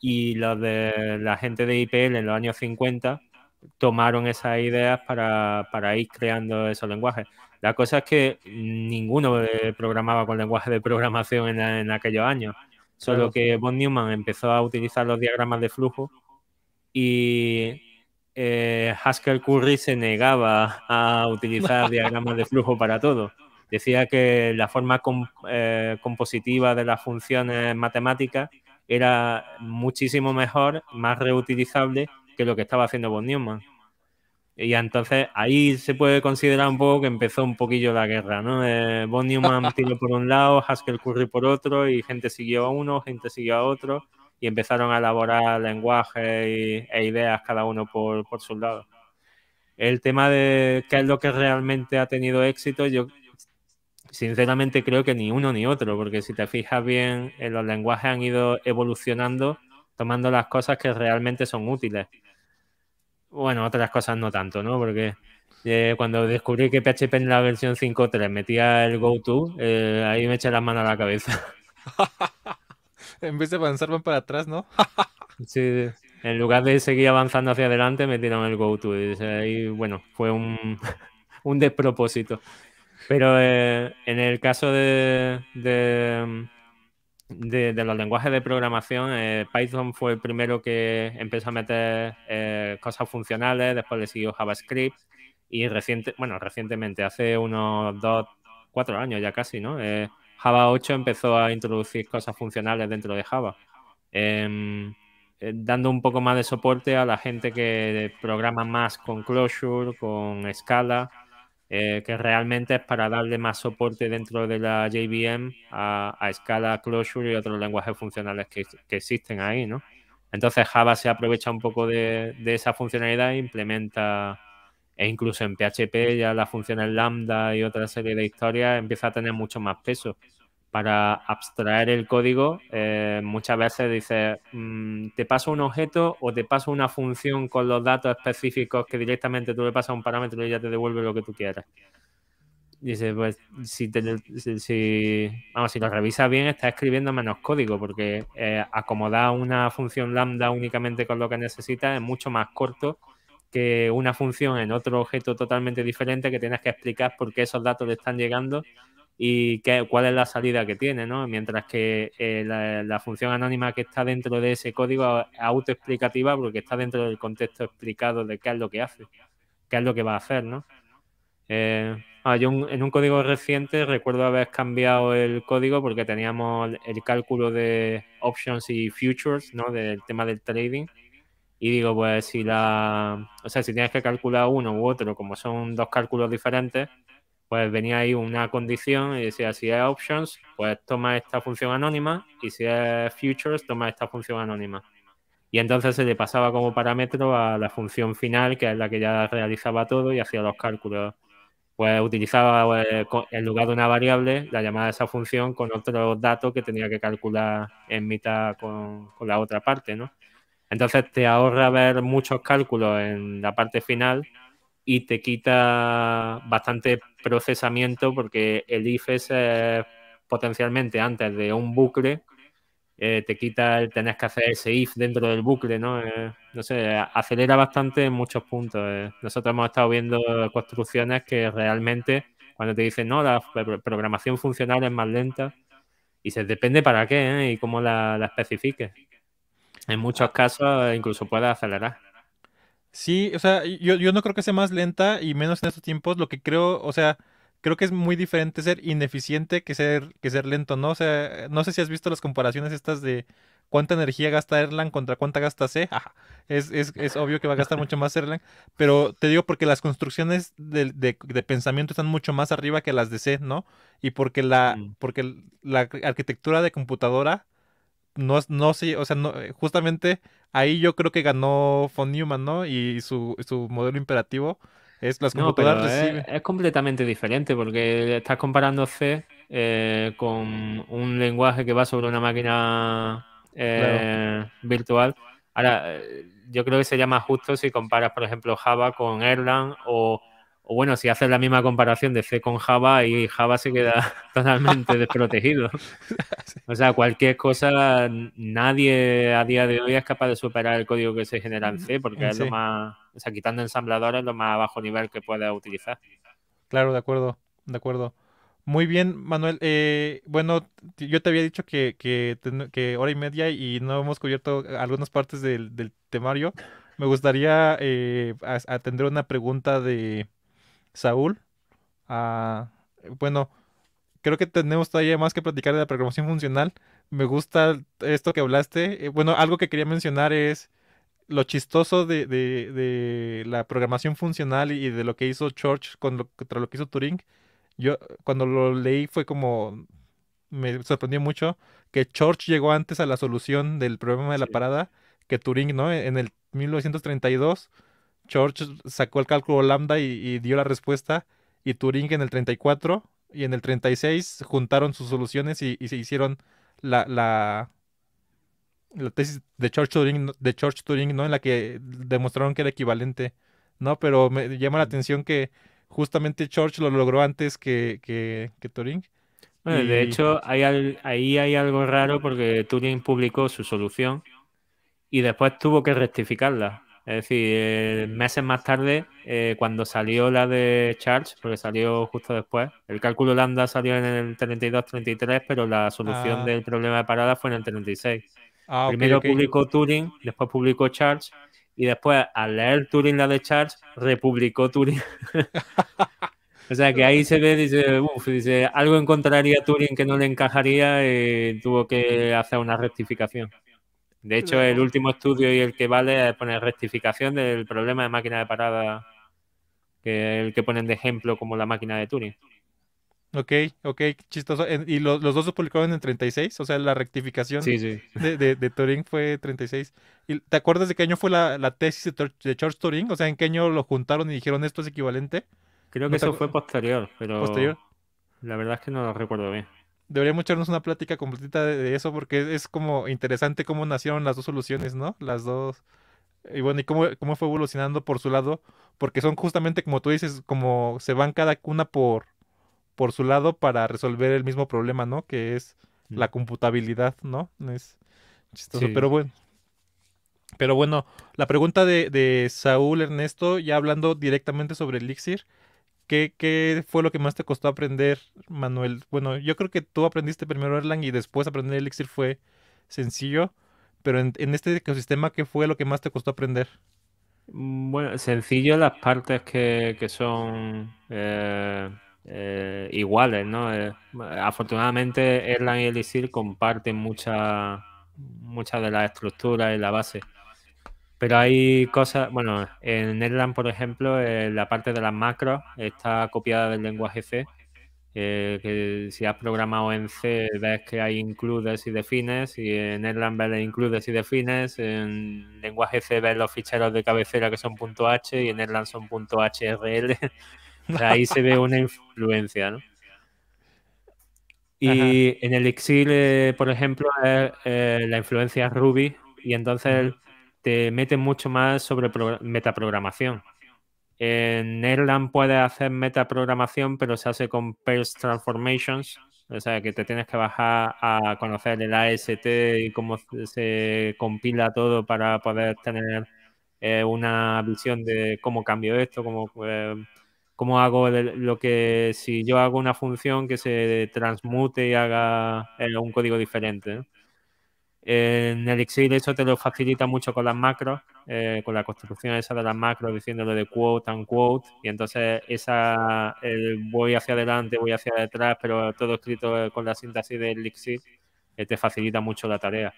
y los de la gente de IPL en los años 50 tomaron esas ideas para, para, ir creando esos lenguajes. La cosa es que ninguno eh, programaba con lenguaje de programación en, aquellos años, solo que von Neumann empezó a utilizar los diagramas de flujo y eh, Haskell Curry se negaba a utilizar <laughs> diagramas de flujo para todo. Decía que la forma eh, compositiva de las funciones matemáticas era muchísimo mejor, más reutilizable que lo que estaba haciendo Von Neumann. Y entonces ahí se puede considerar un poco que empezó un poquillo la guerra, ¿no? Eh, Von Neumann <laughs> por un lado, Haskell Curry por otro, y gente siguió a uno, gente siguió a otro, y empezaron a elaborar lenguajes e ideas cada uno por, por lado... El tema de qué es lo que realmente ha tenido éxito, yo sinceramente creo que ni uno ni otro, porque si te fijas bien, eh, los lenguajes han ido evolucionando tomando las cosas que realmente son útiles. Bueno, otras cosas no tanto, ¿no? Porque eh, cuando descubrí que PHP en la versión 5.3 metía el GoTo, eh, ahí me eché las manos a la cabeza. <laughs> en vez de avanzar van para atrás, ¿no? <laughs> sí, en lugar de seguir avanzando hacia adelante, metieron el GoTo. Y bueno, fue un, <laughs> despropósito. Pero eh, en el caso de de, los lenguajes de programación, eh, Python fue el primero que empezó a meter eh, cosas funcionales, después le siguió JavaScript y reciente, bueno, recientemente, hace unos dos, cuatro años ya casi, ¿no? Eh, Java 8 empezó a introducir cosas funcionales dentro de Java, em, dando un poco más de soporte a la gente que programa más con Closure, con Scala eh, que realmente es para darle más soporte dentro de la JVM a, a escala closure y otros lenguajes funcionales que, existen ahí, ¿no? Entonces Java se aprovecha un poco de, de esa funcionalidad e implementa, e incluso en PHP ya las funciones lambda y otra serie de historias empieza a tener mucho más peso para abstraer el código, eh, muchas veces dices, mm, te paso un objeto o te paso una función con los datos específicos que directamente tú le pasas un parámetro y ya te devuelve lo que tú quieras. dices pues si, si, si lo revisas bien, está escribiendo menos código, porque eh, acomodar una función lambda únicamente con lo que necesitas es mucho más corto que una función en otro objeto totalmente diferente que tienes que explicar por qué esos datos le están llegando y qué, cuál es la salida que tiene, ¿no? Mientras que eh, la, función anónima que está dentro de ese código es autoexplicativa porque está dentro del contexto explicado de qué es lo que hace, qué es lo que va a hacer, ¿no? Eh, ah, yo en un código reciente recuerdo haber cambiado el código porque teníamos el cálculo de options y futures, ¿no? Del tema del trading. Y digo, pues si la. O sea, si tienes que calcular uno u otro, como son dos cálculos diferentes, pues venía ahí una condición y decía, si es options, pues toma esta función anónima y si es futures, toma esta función anónima. Y entonces se le pasaba como parámetro a la función final, que es la que ya realizaba todo y hacía los cálculos. Pues utilizaba pues, en lugar de una variable la llamada de esa función con otros datos que tenía que calcular en mitad con, con la otra parte, ¿no? Entonces te ahorra ver muchos cálculos en la parte final y te quita bastante procesamiento porque el if e es potencialmente antes de un bucle, eh, te quita el tener que hacer ese if e dentro del bucle, ¿no? Eh, no sé, acelera bastante en muchos puntos. Eh. Nosotros hemos estado viendo construcciones que realmente cuando te dicen, no, la programación funcional es más lenta, y se depende para qué y cómo la, la especifiques. En muchos casos incluso puede acelerar. Sí, o sea, yo, yo no creo que sea más lenta y menos en estos tiempos. Lo que creo, o sea, creo que es muy diferente ser ineficiente que ser, que ser lento, ¿no? O sea, no sé si has visto las comparaciones estas de cuánta energía gasta Erlang contra cuánta gasta C. Es, obvio que va a gastar mucho más Erlang, pero te digo porque las construcciones de, de, pensamiento están mucho más arriba que las de C, ¿no? Y porque la, porque la arquitectura de computadora no, no sé, o sea, no, eh, justamente ahí yo creo que ganó von Neumann, ¿no? Y su, modelo imperativo es las computadoras es, completamente diferente porque estás comparando C eh, con un lenguaje que va sobre una máquina eh, virtual. Ahora, yo creo que sería más justo si comparas, por ejemplo, Java con Erlang o o bueno, si haces la misma comparación de C con Java y Java se queda <laughs> totalmente desprotegido. <laughs> O sea, cualquier cosa, nadie a día de hoy es capaz de superar el código que se genera en C, porque eh, es lo más, o sea, quitando ensamblador es lo más bajo nivel que pueda utilizar. Claro, de acuerdo, de acuerdo. Muy bien, Manuel. Eh, bueno, yo te había dicho que, que, hora y media y no hemos cubierto algunas partes del, temario. Me gustaría eh, atender una pregunta de, Saúl. bueno, creo que tenemos todavía más que platicar de la programación funcional. Me gusta esto que hablaste. Eh, bueno, algo que quería mencionar es lo chistoso de, la programación funcional y de lo que hizo Church contra lo, lo que hizo Turing. Yo cuando lo leí fue como me sorprendió mucho que Church llegó antes a la solución del problema de la parada que Turing, ¿no? En el 1932 George sacó el cálculo lambda y, dio la respuesta, y Turing en el 34 y en el 36 juntaron sus soluciones y, se hicieron la, la, tesis de George, Turing, de Turing, ¿no? En la que demostraron que era equivalente, ¿no? Pero me llama la mm. atención que justamente George lo logró antes que, que, Turing. Bueno, de hecho, hay ahí hay algo raro porque Turing publicó su solución y después tuvo que rectificarla es decir, eh, meses más tarde, eh, cuando salió la de Charge, porque salió justo después, el cálculo lambda salió en el 32-33, pero la solución ah. del problema de parada fue en el 36. Ah, Primero publicó Turing, después publicó Charge, y después, al leer Turing la de Charge, republicó Turing. <laughs> o sea que ahí se ve, dice, uf, dice, algo encontraría Turing que no le encajaría y eh, tuvo que hacer una rectificación. De hecho, el último estudio y el que vale es poner rectificación del problema de máquina de parada, que el que ponen de ejemplo como la máquina de Turing. Ok, ok, chistoso. ¿Y los, dos se publicaron en 36? O sea, la rectificación De, de, Turing fue 36. ¿Y ¿Te acuerdas de qué año fue la, tesis de, Charles Turing? O sea, ¿en qué año lo juntaron y dijeron esto es equivalente? Creo que eso fue posterior, pero... ¿Posterior? La verdad es que no lo recuerdo bien deberíamos echarnos una plática completita de, eso porque es como interesante cómo nacieron las dos soluciones, ¿no? Las dos. Y bueno, y cómo, cómo fue evolucionando por su lado, porque son justamente como tú dices, como se van cada una por, por su lado para resolver el mismo problema, ¿no? Que es mm. la computabilidad, ¿no? Es chistoso, pero bueno. Pero bueno, la pregunta de, de Saúl Ernesto, ya hablando directamente sobre el Elixir, ¿Qué, fue lo que más te costó aprender, Manuel? Bueno, yo creo que tú aprendiste primero Erlang y después aprender Elixir fue sencillo, pero en, este ecosistema, ¿qué fue lo que más te costó aprender? Mm, bueno, sencillo las partes que, son eh, eh, iguales, ¿no? Eh, afortunadamente Erlang y Elixir comparten mucha, mucha de la estructura y la base. Pero hay cosas, bueno, en Erlang, por ejemplo, eh, la parte de las macros está copiada del lenguaje C, eh, que si has programado en C ves que hay includes y defines, y en Erlang ves includes y defines, en lenguaje C ves los ficheros de cabecera que son .h y en Erlang son .hrl. <laughs> Ahí se ve una influencia, ¿no? Y en el Exil, eh, por ejemplo, la influencia es Ruby, y entonces te meten mucho más sobre metaprogramación. En Erlang puedes hacer metaprogramación, pero se hace con pairs transformations, o sea que te tienes que bajar a conocer el AST y cómo se compila todo para poder tener eh, una visión de cómo cambio esto, cómo, eh, hago lo que si yo hago una función que se transmute y haga eh, un código diferente. ¿no? en Elixir eso te lo facilita mucho con las macros, eh, con la construcción esa de las macros, diciéndolo de quote and quote, y entonces esa el voy hacia adelante, voy hacia detrás, pero todo escrito con la síntesis de Elixir eh, te facilita mucho la tarea.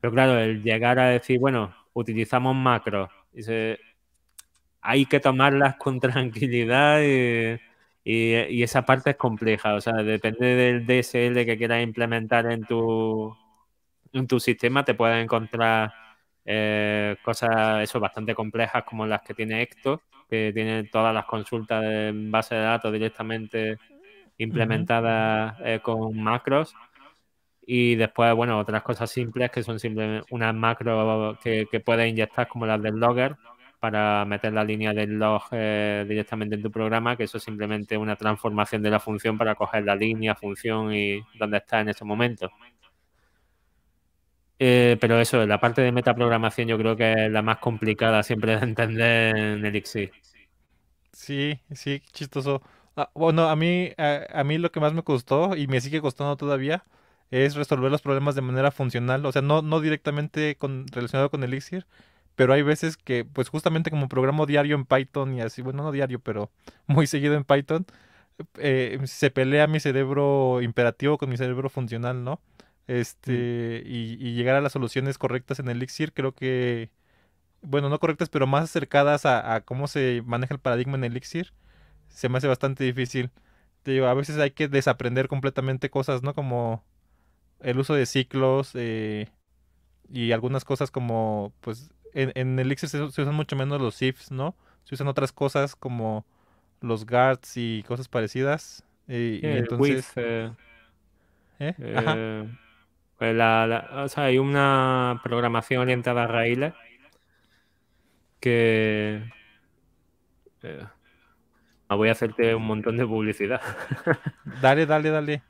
Pero claro, el llegar a decir, bueno, utilizamos macros, hay que tomarlas con <laughs> tranquilidad y esa parte es compleja, o sea, depende del DSL que quieras implementar en tu en tu sistema te puedes encontrar eh, cosas eso, bastante complejas como las que tiene Hector, que tiene todas las consultas en base de datos directamente implementadas eh, con macros. Y después, bueno, otras cosas simples que son simplemente unas macros que, que puedes inyectar como las del logger para meter la línea del log eh, directamente en tu programa, que eso es simplemente una transformación de la función para coger la línea, función y dónde está en ese momento. Eh, pero eso, la parte de metaprogramación yo creo que es la más complicada siempre de entender en Elixir. Sí, sí, chistoso. Ah, bueno, a mí, a, mí lo que más me costó y me sigue costando todavía es resolver los problemas de manera funcional. O sea, no, directamente relacionado con Elixir, pero hay veces que, pues justamente como programa diario en Python y así, bueno, no diario, pero <laughs> muy seguido en Python, eh, se pelea mi cerebro imperativo con mi cerebro funcional, ¿no? este, y, llegar a las soluciones correctas en el Elixir, creo que, bueno, no correctas, pero más acercadas a, cómo se maneja el paradigma en Elixir, se me hace bastante difícil. Te digo, a veces hay que desaprender completamente cosas, ¿no? Como el uso de ciclos eh, y algunas cosas como, pues, en, en Elixir se, usan mucho menos los ifs, ¿no? Se usan otras cosas como los guards y cosas parecidas. Eh, y eh, entonces... ¿eh? Ajá. Pues la, la, o sea, hay una programación orientada a raíles que... Eh, voy a hacerte un montón de publicidad. <laughs> dale, dale, dale.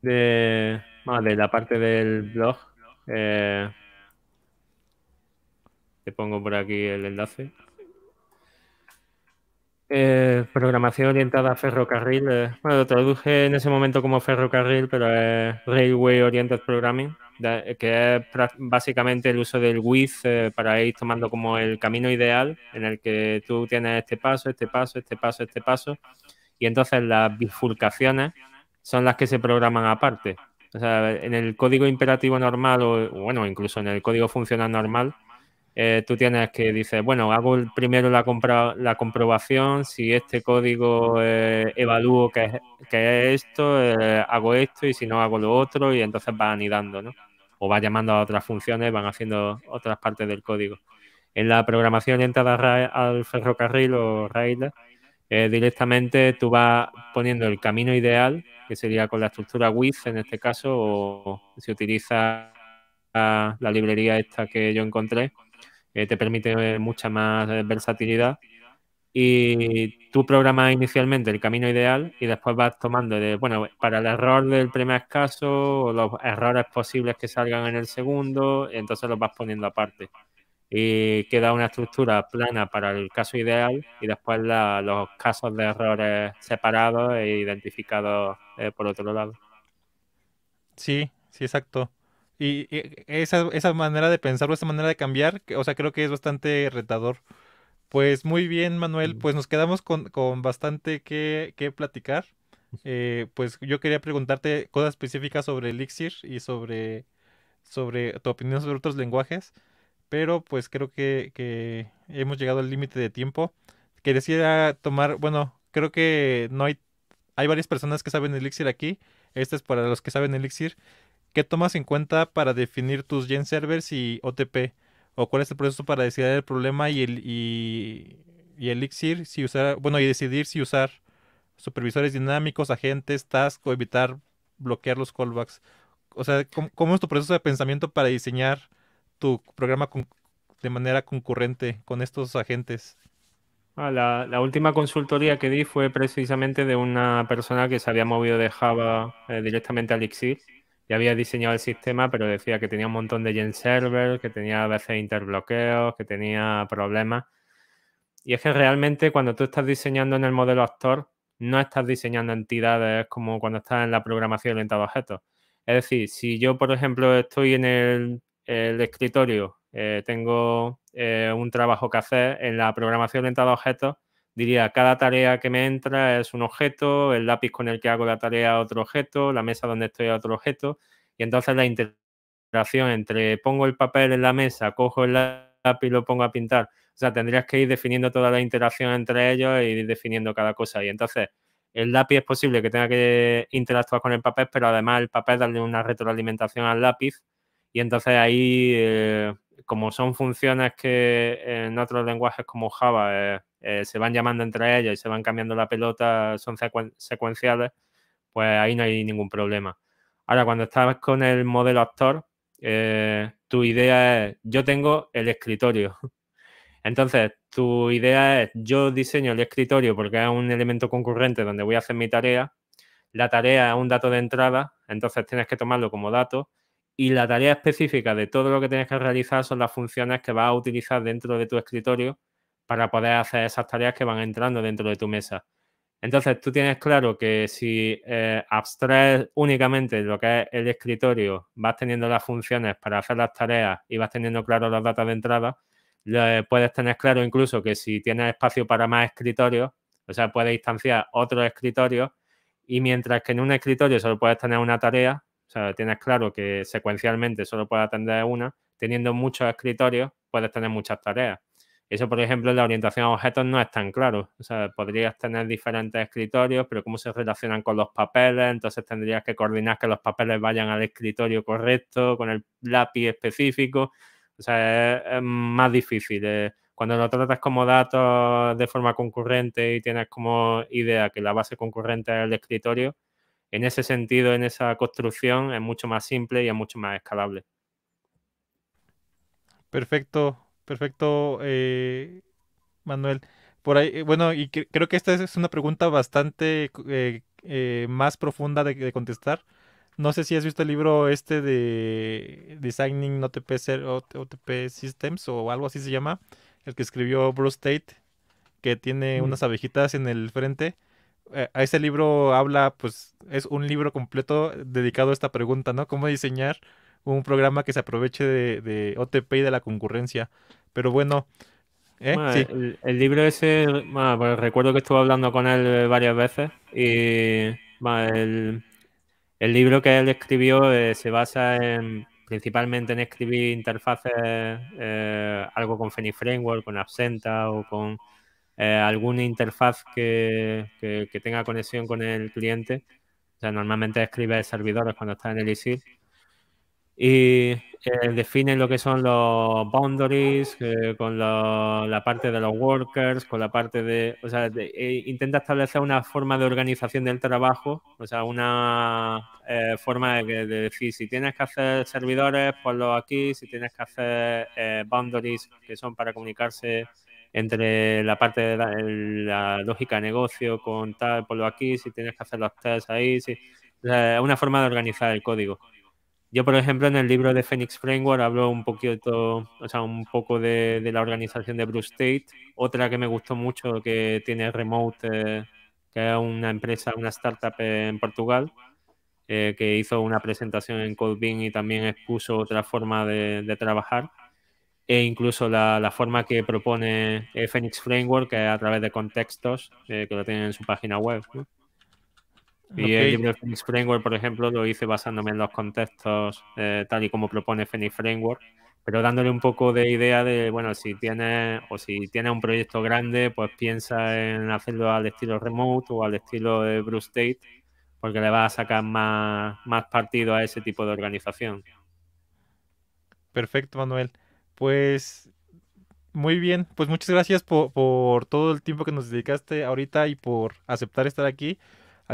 De, la parte del blog. Eh, te pongo por aquí el enlace. Eh, programación orientada a ferrocarril. Eh, bueno, lo traduje en ese momento como ferrocarril, pero es Railway Oriented Programming, que es básicamente el uso del WIF eh, para ir tomando como el camino ideal en el que tú tienes este paso, este paso, este paso, este paso, y entonces las bifurcaciones son las que se programan aparte. O sea, en el código imperativo normal o, bueno, incluso en el código funcional normal, eh, tú tienes que dices, bueno, hago primero la, compra, la comprobación, si este código eh, evalúo que es, esto, eh, hago esto y si no hago lo otro y entonces va anidando, ¿no? O va llamando a otras funciones, van haciendo otras partes del código. En la programación orientada al ferrocarril o rail, directamente tú vas poniendo el camino ideal, que sería con la estructura WIF en este caso, o se utiliza la librería esta que yo encontré, te permite mucha más eh, versatilidad. Y tú programas inicialmente el camino ideal y después vas tomando, de, bueno, para el error del primer caso, los errores posibles que salgan en el segundo, entonces los vas poniendo aparte. Y queda una estructura plana para el caso ideal y después los casos de errores separados e identificados eh, por otro lado. Sí, sí, exacto. Y, esa, manera de o esa manera de cambiar, o sea, creo que es bastante retador. Pues muy bien, Manuel, pues nos quedamos con, bastante que, platicar. Eh, pues yo quería preguntarte cosas específicas sobre Elixir y sobre, sobre tu opinión sobre otros lenguajes, pero pues creo que, que hemos llegado al límite de tiempo. Quería tomar, bueno, creo que no hay, hay varias personas que saben Elixir aquí. Este es para los que saben Elixir. ¿Qué tomas en cuenta para definir tus gen servers y OTP? ¿O cuál es el proceso para decidir el problema y el y, si usar, bueno, y decidir si usar supervisores dinámicos, agentes, task o evitar bloquear los callbacks? O sea, ¿cómo, es tu proceso de pensamiento para diseñar tu programa de manera concurrente con estos agentes? Ah, la, última consultoría que di fue precisamente de una persona que se había movido de Java eh, directamente al Elixir ya había diseñado el sistema, pero decía que tenía un montón de gen server, que tenía a veces interbloqueos, que tenía problemas. Y es que realmente cuando tú estás diseñando en el modelo actor, no estás diseñando entidades como cuando estás en la programación orientada a objetos. Es decir, si yo, por ejemplo, estoy en el, escritorio, eh, tengo eh, un trabajo que hacer en la programación orientada a objetos, diría, cada tarea que me entra es un objeto, el lápiz con el que hago la tarea otro objeto, la mesa donde estoy otro objeto, y entonces la interacción entre pongo el papel en la mesa, cojo el lápiz y lo pongo a pintar, o sea, tendrías que ir definiendo toda la interacción entre ellos e ir definiendo cada cosa, y entonces el lápiz es posible que tenga que interactuar con el papel, pero además el papel darle una retroalimentación al lápiz, y entonces ahí, eh, como son funciones que en otros lenguajes como Java, eh, se van llamando entre ellas y se van cambiando la pelota, son secuenciales, pues ahí no hay ningún problema. Ahora, cuando estás con el modelo actor, eh, tu idea es, yo tengo el escritorio. <laughs> Entonces, tu idea es, yo diseño el escritorio porque es un elemento concurrente donde voy a hacer mi tarea. La tarea es un dato de entrada, entonces tienes que tomarlo como dato. Y la tarea específica de todo lo que tienes que realizar son las funciones que vas a utilizar dentro de tu escritorio para poder hacer esas tareas que van entrando dentro de tu mesa. Entonces, tú tienes claro que si eh, abstraes únicamente lo que es el escritorio, vas teniendo las funciones para hacer las tareas y vas teniendo claro las datas de entrada, eh, puedes tener claro incluso que si tienes espacio para más escritorios, o sea, puedes instanciar otros escritorios y mientras que en un escritorio solo puedes tener una tarea, o sea, tienes claro que secuencialmente solo puedes atender una, teniendo muchos escritorios puedes tener muchas tareas. Eso, por ejemplo, en la orientación a objetos no es tan claro. O sea, podrías tener diferentes escritorios, pero cómo se relacionan con los papeles, entonces tendrías que coordinar que los papeles vayan al escritorio correcto, con el lápiz específico. O sea, es, más difícil. Eh. Cuando lo tratas como datos de forma concurrente y tienes como idea que la base concurrente es el escritorio, en ese sentido, en esa construcción, es mucho más simple y es mucho más escalable. Perfecto, Perfecto, eh, Manuel. Por ahí, eh, bueno, y creo que esta es una pregunta bastante eh, más profunda de, contestar. No sé si has visto el libro este de Designing OTP, Systems o algo así se llama, el que escribió Bruce Tate, que tiene mm. unas abejitas en el frente. a ese libro habla, pues, es un libro completo dedicado a esta pregunta, ¿no? Cómo diseñar un programa que se aproveche de, OTP y de la concurrencia. Pero bueno, ¿eh? el, libro ese, pues recuerdo que estuve hablando con él varias veces y el, libro que él escribió eh, se basa en, principalmente en escribir interfaces, eh, algo con FeniFramework, Framework, con Absenta o con alguna interfaz que, tenga conexión con el cliente. O sea, normalmente escribe servidores cuando está en el ISIL, y eh, define lo que son los boundaries, eh, con la parte de los workers, con la parte de... O sea, eh, intenta establecer una forma de organización del trabajo, o sea, una forma de, decir, si tienes que hacer servidores, ponlo aquí, si tienes que hacer boundaries, que son para comunicarse entre la parte de la, lógica de negocio con tal, ponlo aquí, si tienes que hacer los tests ahí, si, o sea, una forma de organizar el código. Yo, por ejemplo, en el libro de Phoenix Framework hablo un poquito, o sea, un poco de, la organización de Bruce State. Otra que me gustó mucho que tiene Remote, eh, que es una empresa, una startup en Portugal, eh, que hizo una presentación en Codebean y también expuso otra forma de, trabajar. E incluso la, forma que propone eh, Phoenix Framework, que es a través de contextos, que lo tienen en su página web. Y el Framework, por ejemplo, lo hice basándome en los contextos eh, tal y como propone Phoenix Framework, pero dándole un poco de idea de, bueno, si tiene o si tiene un proyecto grande, pues piensa en hacerlo al estilo remote o al estilo de Bruce State, porque le va a sacar más, partido a ese tipo de organización. Perfecto, Manuel. Pues muy bien, pues muchas gracias por, por todo el tiempo que nos dedicaste ahorita y por aceptar estar aquí.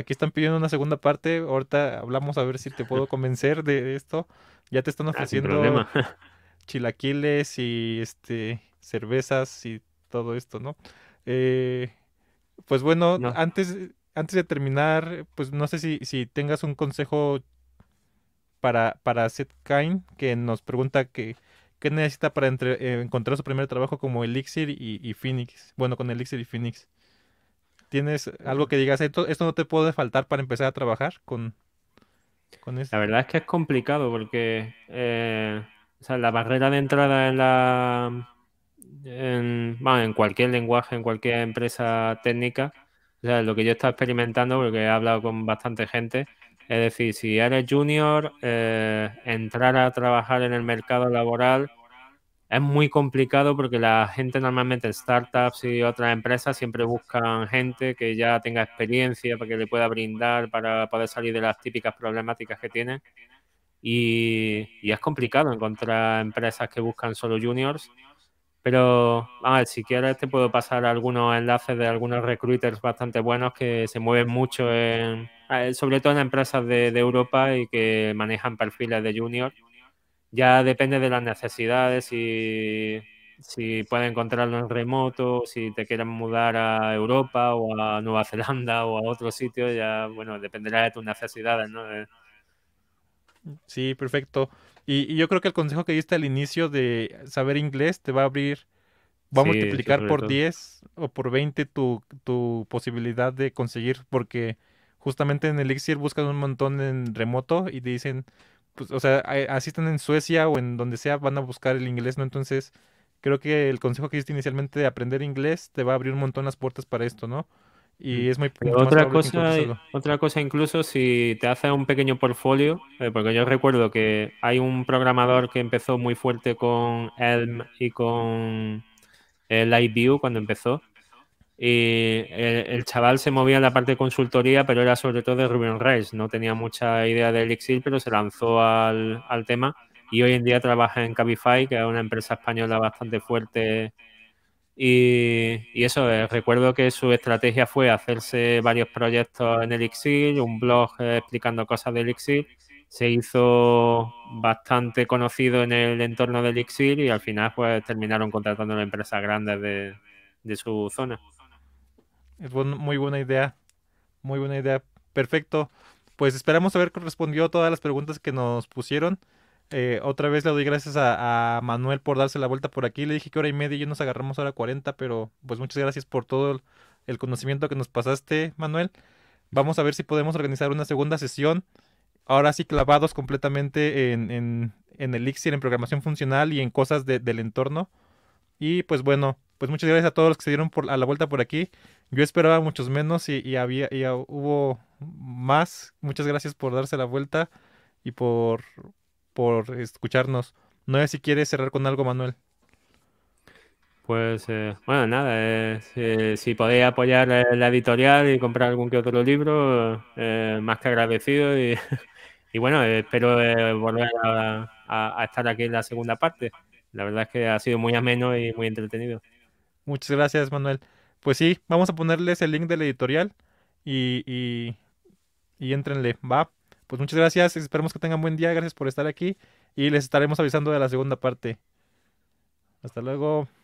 Aquí están pidiendo una segunda parte. Ahorita hablamos a ver si te puedo <laughs> convencer de esto. Ya te están ah, ofreciendo <laughs> chilaquiles y este cervezas y todo esto, ¿no? Eh, pues bueno, antes antes de terminar, pues no sé si, tengas un consejo para, para Seth Kine, que nos pregunta que, qué necesita para eh, encontrar su primer trabajo como Elixir y, Phoenix. Bueno, con Elixir y Phoenix. ¿Tienes algo que digas? ¿Esto, esto no te puede faltar para empezar a trabajar con, con La verdad es que es complicado porque eh, la barrera de entrada en la. En, cualquier lenguaje, en cualquier empresa técnica, lo que yo he estado experimentando, porque he hablado con bastante gente, es decir, si eres junior, eh, entrar a trabajar en el mercado laboral es muy complicado porque la gente normalmente en startups y otras empresas siempre buscan gente que ya tenga experiencia para que le pueda brindar para poder salir de las típicas problemáticas que tienen. Y, es complicado encontrar empresas que buscan solo juniors. Pero, a ver, si quieres te puedo pasar algunos enlaces de algunos recruiters bastante buenos que se mueven mucho, eh, sobre todo en empresas de Europa y que manejan perfiles de juniors ya depende de las necesidades, si, si puedes encontrarlo en remoto, si te quieren mudar a Europa o a Nueva Zelanda o a otro sitio, ya, bueno, dependerá de tus necesidades, ¿no? Eh. Sí, perfecto. Y, yo creo que el consejo que diste al inicio de saber inglés te va a abrir, va a multiplicar por 10 o por 20 tu, tu, posibilidad de conseguir, porque justamente en el Elixir buscan un montón en remoto y te dicen, pues, o sea, así están en Suecia o en donde sea, van a buscar el inglés, ¿no? Entonces, creo que el consejo que hiciste inicialmente de aprender inglés te va a abrir un montón las puertas para esto, ¿no? Mm. Y es muy otra cosa, otra cosa incluso si te hace un pequeño portfolio, eh, porque yo recuerdo que hay un programador que empezó muy fuerte con Elm y con el eh, cuando empezó, y eh, el, chaval se movía en la parte de consultoría, pero era sobre todo de Rubén Reyes No tenía mucha idea de Elixir, pero se lanzó al, tema y hoy en día trabaja en Cabify, que es una empresa española bastante fuerte. Y, eso, eh, recuerdo que su estrategia fue hacerse varios proyectos en Elixir, un blog eh, explicando cosas de Elixir. Se hizo bastante conocido en el entorno de Elixir y al final pues terminaron contratando a empresas grandes de, de su zona. Es muy buena idea. Muy buena idea. Perfecto. Pues esperamos haber respondido todas las preguntas que nos pusieron. Eh, otra vez le doy gracias a, Manuel por darse la vuelta por aquí. Le dije que hora y media y nos agarramos ahora 40, pero pues muchas gracias por todo el conocimiento que nos pasaste, Manuel. Vamos a ver si podemos organizar una segunda sesión. Ahora sí clavados completamente en, en, en Elixir, en programación funcional y en cosas del entorno. Y pues bueno, pues muchas gracias a todos los que se dieron por, a la vuelta por aquí. Yo esperaba muchos menos y, había, y hubo más. Muchas gracias por darse la vuelta y por, escucharnos. No sé si quieres cerrar con algo, Manuel. Pues eh, bueno, nada, eh, eh, si, podéis apoyar la editorial y comprar algún que otro libro, más que agradecido. Y, <laughs> bueno, espero volver a, estar aquí en la segunda parte. La verdad es que ha sido muy ameno y muy entretenido. Muchas gracias, Manuel pues sí, vamos a ponerles el link de la editorial y, y, y entrenle, va. Pues muchas gracias, esperemos que tengan buen día, gracias por estar aquí y les estaremos avisando de la segunda parte. Hasta luego.